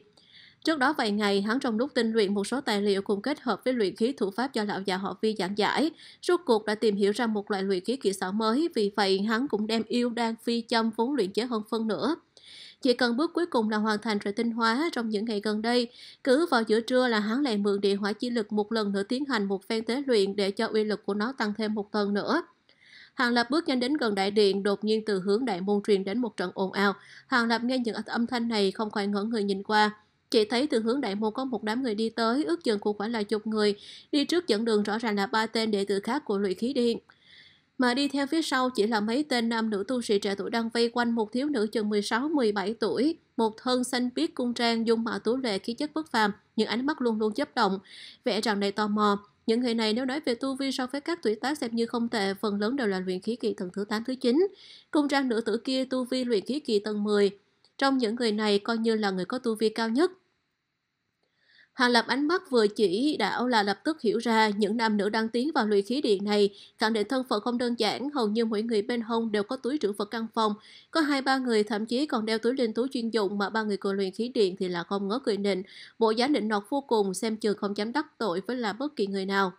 Trước đó vài ngày, hắn trong lúc tinh luyện một số tài liệu cùng kết hợp với luyện khí thủ pháp do lão già họ Vi giảng giải, suốt cuộc đã tìm hiểu ra một loại luyện khí kỳ xảo mới, vì vậy hắn cũng đem yêu đan phi châm vốn luyện chế hơn phân nữa Chỉ cần bước cuối cùng là hoàn thành rồi tinh hóa trong những ngày gần đây, cứ vào giữa trưa là hắn lại mượn địa hỏa chi lực một lần nữa tiến hành một phen tế luyện để cho uy lực của nó tăng thêm một tầng nữa. Hàng Lập bước nhanh đến gần đại điện, đột nhiên từ hướng đại môn truyền đến một trận ồn ào. Hàng Lập nghe những âm thanh này không khỏi ngỡ người nhìn qua. Chị thấy từ hướng đại môn có một đám người đi tới, ước chừng cũng khoảng là chục người. Đi trước dẫn đường rõ ràng là ba tên đệ tử khác của luyện khí điện. Mà đi theo phía sau chỉ là mấy tên nam nữ tu sĩ trẻ tuổi đang vây quanh một thiếu nữ chừng 16-17 tuổi. Một thân xanh biếc cung trang, dung mạo tú lệ khí chất bất phàm, nhưng ánh mắt luôn luôn chấp động. Vẻ rằng đầy tò mò, những người này nếu nói về tu vi so với các tuổi tác xem như không tệ, phần lớn đều là luyện khí kỳ tầng thứ 8 thứ 9. Cung trang nữ tử kia tu vi luyện khí kỳ tầng 10. Trong những người này coi như là người có tu vi cao nhất. Hàng Lập ánh mắt vừa chỉ đạo là lập tức hiểu ra những nam nữ đang tiến vào lùi khí điện này, khẳng định thân phận không đơn giản, hầu như mỗi người bên hông đều có túi trữ vật căn phòng. Có hai ba người thậm chí còn đeo túi linh túi chuyên dụng mà ba người của luyện khí điện thì là không ngớ cười nịnh, bộ giá định nọt vô cùng xem chừng không dám đắc tội với là bất kỳ người nào.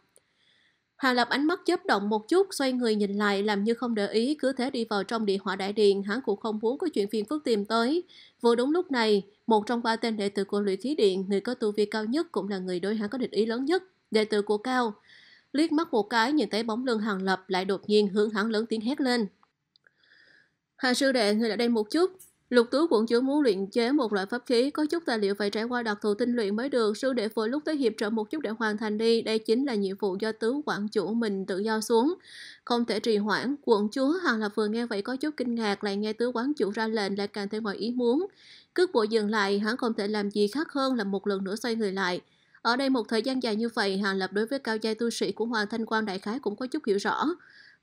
Hà Lập ánh mắt chớp động một chút, xoay người nhìn lại làm như không để ý, cứ thế đi vào trong địa hỏa đại điện, hắn cũng không muốn có chuyện phiền phức tìm tới. Vừa đúng lúc này, một trong ba tên đệ tử của luyện khí điện, người có tu vi cao nhất cũng là người đối hắn có địch ý lớn nhất, đệ tử của Cao. Liếc mắt một cái nhìn thấy bóng lưng Hàng Lập lại đột nhiên hướng hắn lớn tiếng hét lên. Hà sư đệ, người lại đây một chút, Lục Tú quận chúa muốn luyện chế một loại pháp khí, có chút tài liệu phải trải qua đặc thù tinh luyện mới được, sư đệ phổi lúc tới hiệp trợ một chút để hoàn thành đi, đây chính là nhiệm vụ do tứ quản chủ mình tự do xuống. Không thể trì hoãn, quận chúa Hàng Lập vừa nghe vậy có chút kinh ngạc, lại nghe tứ quản chủ ra lệnh lại càng thêm ngoài ý muốn. Cước bộ dừng lại, hắn không thể làm gì khác hơn là một lần nữa xoay người lại. Ở đây một thời gian dài như vậy, Hàng Lập đối với cao giai tu sĩ của Hoàng Thanh Quang Đại Khái cũng có chút hiểu rõ.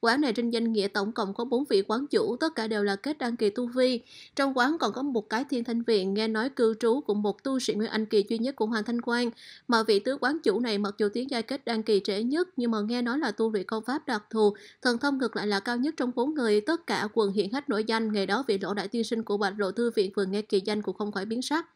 Quán này trên danh nghĩa tổng cộng có 4 vị quán chủ, tất cả đều là kết đăng kỳ tu vi. Trong quán còn có một cái thiên thanh viện nghe nói cư trú của một tu sĩ Nguyên Anh kỳ duy nhất của Hoàng Thanh Quang. Mà vị tứ quán chủ này mặc dù tiếng giai kết đăng kỳ trễ nhất nhưng mà nghe nói là tu luyện công pháp đặc thù, thần thông ngược lại là cao nhất trong bốn người, tất cả quần hiện hết nổi danh. Ngày đó vị lỗ đại tiên sinh của Bạch Lộ Thư Viện vừa nghe kỳ danh cũng không khỏi biến sắc.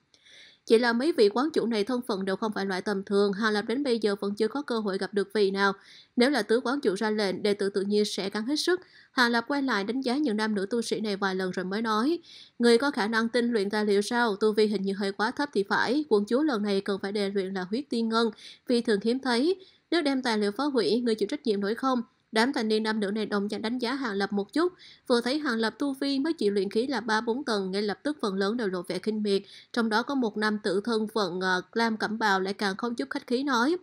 Chỉ là mấy vị quán chủ này thân phận đều không phải loại tầm thường, hà Lập đến bây giờ vẫn chưa có cơ hội gặp được vị nào. Nếu là tứ quán chủ ra lệnh, đệ tử tự nhiên sẽ gắn hết sức. hà Lập quay lại đánh giá những nam nữ tu sĩ này vài lần rồi mới nói. Người có khả năng tinh luyện tài liệu sao? Tu vi hình như hơi quá thấp thì phải. Quận chúa lần này cần phải đề luyện là huyết tiên ngân, vì thường hiếm thấy. Nếu đem tài liệu phá hủy, người chịu trách nhiệm nổi không? Đám thanh niên nam nữ này đồng chẳng đánh giá Hàng Lập một chút, vừa thấy Hàng Lập tu vi mới chịu luyện khí là ba bốn tầng, ngay lập tức phần lớn đều lộ vẻ kinh miệt, trong đó có một nam tự thân phận uh, Lam Cẩm Bào lại càng không chút khách khí nói.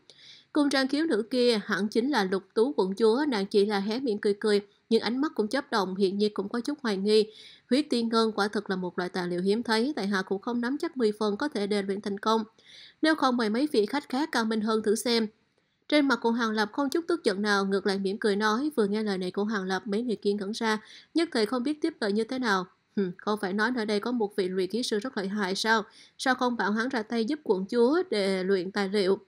Cùng trang khiếu nữ kia hẳn chính là lục tú quận chúa, nàng chỉ là hé miệng cười cười, nhưng ánh mắt cũng chớp động hiện nhiên cũng có chút hoài nghi. Huyết tiên ngân quả thực là một loại tài liệu hiếm thấy, tại hạ cũng không nắm chắc 10 phần có thể đề luyện thành công. Nếu không mời mấy vị khách khác cao minh hơn thử xem, trên mặt của Hàng Lập không chút tức giận nào, ngược lại mỉm cười nói, vừa nghe lời này của Hàng Lập mấy người kia ngẩn ra, nhất thời không biết tiếp lời như thế nào. Hừm, không phải nói nơi đây có một vị luyện khí sư rất lợi hại sao? Sao không bảo hắn ra tay giúp quận chúa để luyện tài liệu?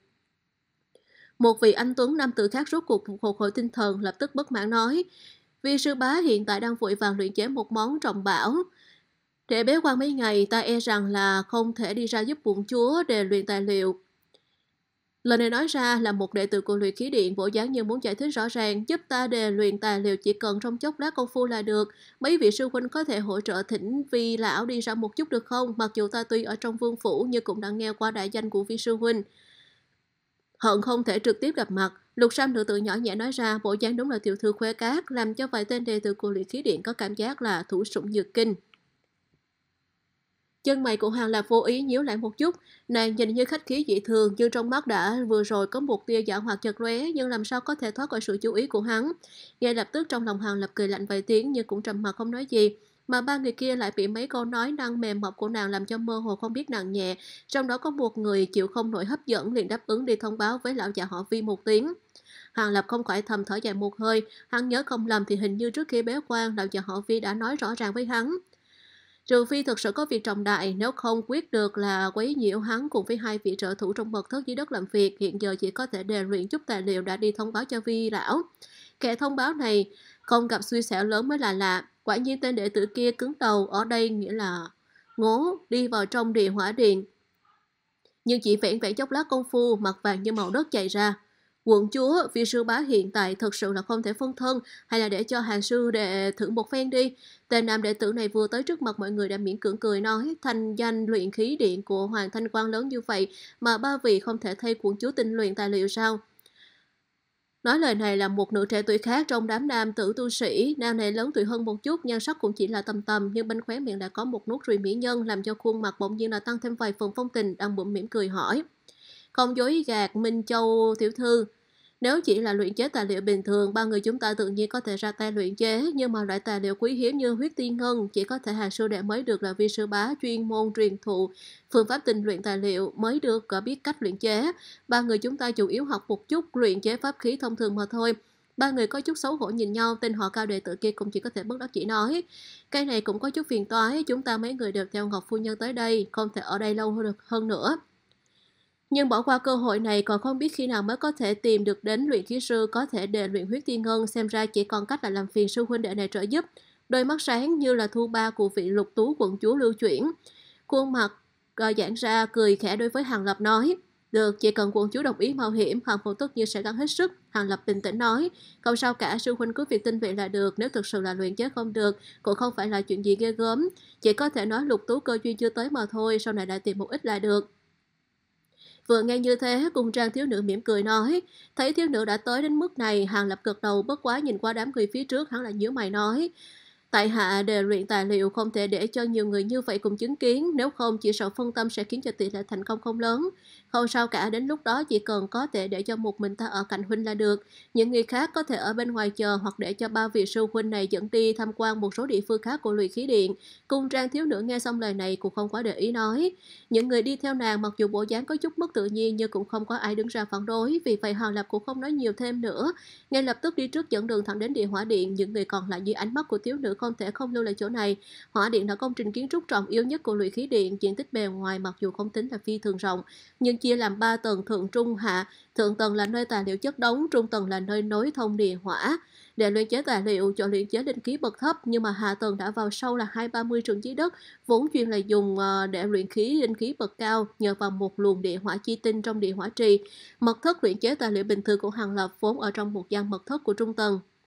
Một vị anh tuấn nam tử khác rút cuộc phục hồi tinh thần lập tức bất mãn nói, vì sư bá hiện tại đang vội vàng luyện chế một món trọng bảo. Để bế quan mấy ngày, ta e rằng là không thể đi ra giúp quận chúa để luyện tài liệu. Lời này nói ra là một đệ tử của luyện khí điện bộ dáng như muốn giải thích rõ ràng giúp ta đề luyện tài liệu chỉ cần trong chốc lát công phu là được. Mấy vị sư huynh có thể hỗ trợ thỉnh vi lão đi ra một chút được không? Mặc dù ta tuy ở trong vương phủ nhưng cũng đã nghe qua đại danh của vi sư huynh. Hận không thể trực tiếp gặp mặt, Lục Sam nữ tự nhỏ nhẹ nói ra bộ dáng đúng là tiểu thư khoe cát làm cho vài tên đệ tử của luyện khí điện có cảm giác là thủ sủng nhược kinh. Chân mày của Hoàng Lạc vô ý nhíu lại một chút, nàng nhìn như khách khí dị thường nhưng trong mắt đã vừa rồi có một tia giả hoạt chật lóe nhưng làm sao có thể thoát khỏi sự chú ý của hắn. Ngay lập tức trong lòng Hoàng Lập cười lạnh vài tiếng nhưng cũng trầm mặc không nói gì. Mà ba người kia lại bị mấy câu nói năng mềm mập của nàng làm cho mơ hồ không biết nặng nhẹ. Trong đó có một người chịu không nổi hấp dẫn liền đáp ứng đi thông báo với lão già họ Vi một tiếng. Hàng Lập không khỏi thầm thở dài một hơi, hắn nhớ không lầm thì hình như trước khi bế quan lão già họ Vi đã nói rõ ràng với hắn. Trừ phi thực sự có việc trọng đại, nếu không quyết được là quấy nhiễu hắn cùng với hai vị trợ thủ trong mật thất dưới đất làm việc, hiện giờ chỉ có thể đề luyện chút tài liệu đã đi thông báo cho vi lão. Kẻ thông báo này không gặp suy xẻo lớn mới là lạ, quả nhiên tên đệ tử kia cứng đầu ở đây nghĩa là ngố đi vào trong địa hỏa điện. Nhưng chỉ vẹn vẹn chốc lát công phu, mặt vàng như màu đất chạy ra. Quận chúa, vị sư bá hiện tại thật sự là không thể phân thân, hay là để cho hàng sư đệ thử một phen đi. Tên nam đệ tử này vừa tới trước mặt mọi người đã miễn cưỡng cười nói, thành danh luyện khí điện của Hoàng Thanh quan lớn như vậy mà ba vị không thể thay quận chúa tinh luyện tài liệu sao? Nói lời này là một nữ trẻ tuổi khác trong đám nam tử tu sĩ, nam này lớn tuổi hơn một chút, nhan sắc cũng chỉ là tầm tầm, nhưng bên khóe miệng đã có một nút ruồi mỹ nhân làm cho khuôn mặt bỗng nhiên là tăng thêm vài phần phong tình, đang bụng mỉm cười hỏi không dối gạt Minh Châu tiểu thư. Nếu chỉ là luyện chế tài liệu bình thường, ba người chúng ta tự nhiên có thể ra tay luyện chế, nhưng mà loại tài liệu quý hiếm như huyết tiên ngân chỉ có thể hàng sư đệ mới được là vi sư bá chuyên môn truyền thụ. Phương pháp tinh luyện tài liệu mới được có biết cách luyện chế. Ba người chúng ta chủ yếu học một chút luyện chế pháp khí thông thường mà thôi. Ba người có chút xấu hổ nhìn nhau, tên họ cao đệ tử kia cũng chỉ có thể bất đắc chỉ nói. Cái này cũng có chút phiền toái, chúng ta mấy người đều theo Ngọc Phu Nhân tới đây, không thể ở đây lâu hơn được hơn nữa nhưng bỏ qua cơ hội này còn không biết khi nào mới có thể tìm được đến luyện khí sư có thể để luyện huyết tiên ngân xem ra chỉ còn cách là làm phiền sư huynh đệ này trợ giúp. Đôi mắt sáng như là thu ba của vị lục tú quận chúa lưu chuyển. Khuôn mặt ờ, giãn ra cười khẽ đối với Hàng Lập nói. Được, chỉ cần quận chúa đồng ý mạo hiểm, Hoàng Phụ tất nhiên sẽ gắng hết sức. Hàng Lập bình tĩnh nói, không sao cả, sư huynh cứ việc tinh viện là được, nếu thực sự là luyện chế không được, cũng không phải là chuyện gì ghê gớm. Chỉ có thể nói lục tú cơ duyên chưa tới mà thôi, sau này lại tìm một ít là được. Vừa nghe như thế, cùng trang thiếu nữ mỉm cười nói. Thấy thiếu nữ đã tới đến mức này, hàng lập gật đầu bất quá nhìn qua đám người phía trước hắn lại nhớ mày nói. Tại hạ đề luyện tài liệu không thể để cho nhiều người như vậy cùng chứng kiến, nếu không chỉ sợ phân tâm sẽ khiến cho tỷ lệ thành công không lớn. Không sao cả, đến lúc đó chỉ cần có thể để cho một mình ta ở cạnh huynh là được. Những người khác có thể ở bên ngoài chờ hoặc để cho ba vị sư huynh này dẫn đi tham quan một số địa phương khác của luyện khí điện. Cung trang thiếu nữ nghe xong lời này cũng không quá để ý nói. Những người đi theo nàng mặc dù bộ dáng có chút mất tự nhiên nhưng cũng không có ai đứng ra phản đối, vì vậy Hoàng Lập cũng không nói nhiều thêm nữa. Ngay lập tức đi trước dẫn đường thẳng đến địa hỏa điện, những người còn lại dưới ánh mắt của thiếu nữ không thể không lưu lại chỗ này. Hỏa điện là công trình kiến trúc trọng yếu nhất của lụy khí điện, diện tích bề ngoài mặc dù không tính là phi thường rộng, nhưng chia làm 3 tầng thượng trung hạ, thượng tầng là nơi tài liệu chất đóng, trung tầng là nơi nối thông điện hỏa. Để luyện chế tài liệu, chỗ luyện chế linh khí bậc thấp nhưng mà hạ tầng đã vào sâu là 230 trường dưới đất, vốn chuyên là dùng ờ, để luyện khí linh khí bậc cao nhờ vào một luồng địa hỏa chi tinh trong địa hỏa trì. Mật thất luyện chế tài liệu bình thường của Hàng Lập vốn ở trong một gian mật thất của trung tầng,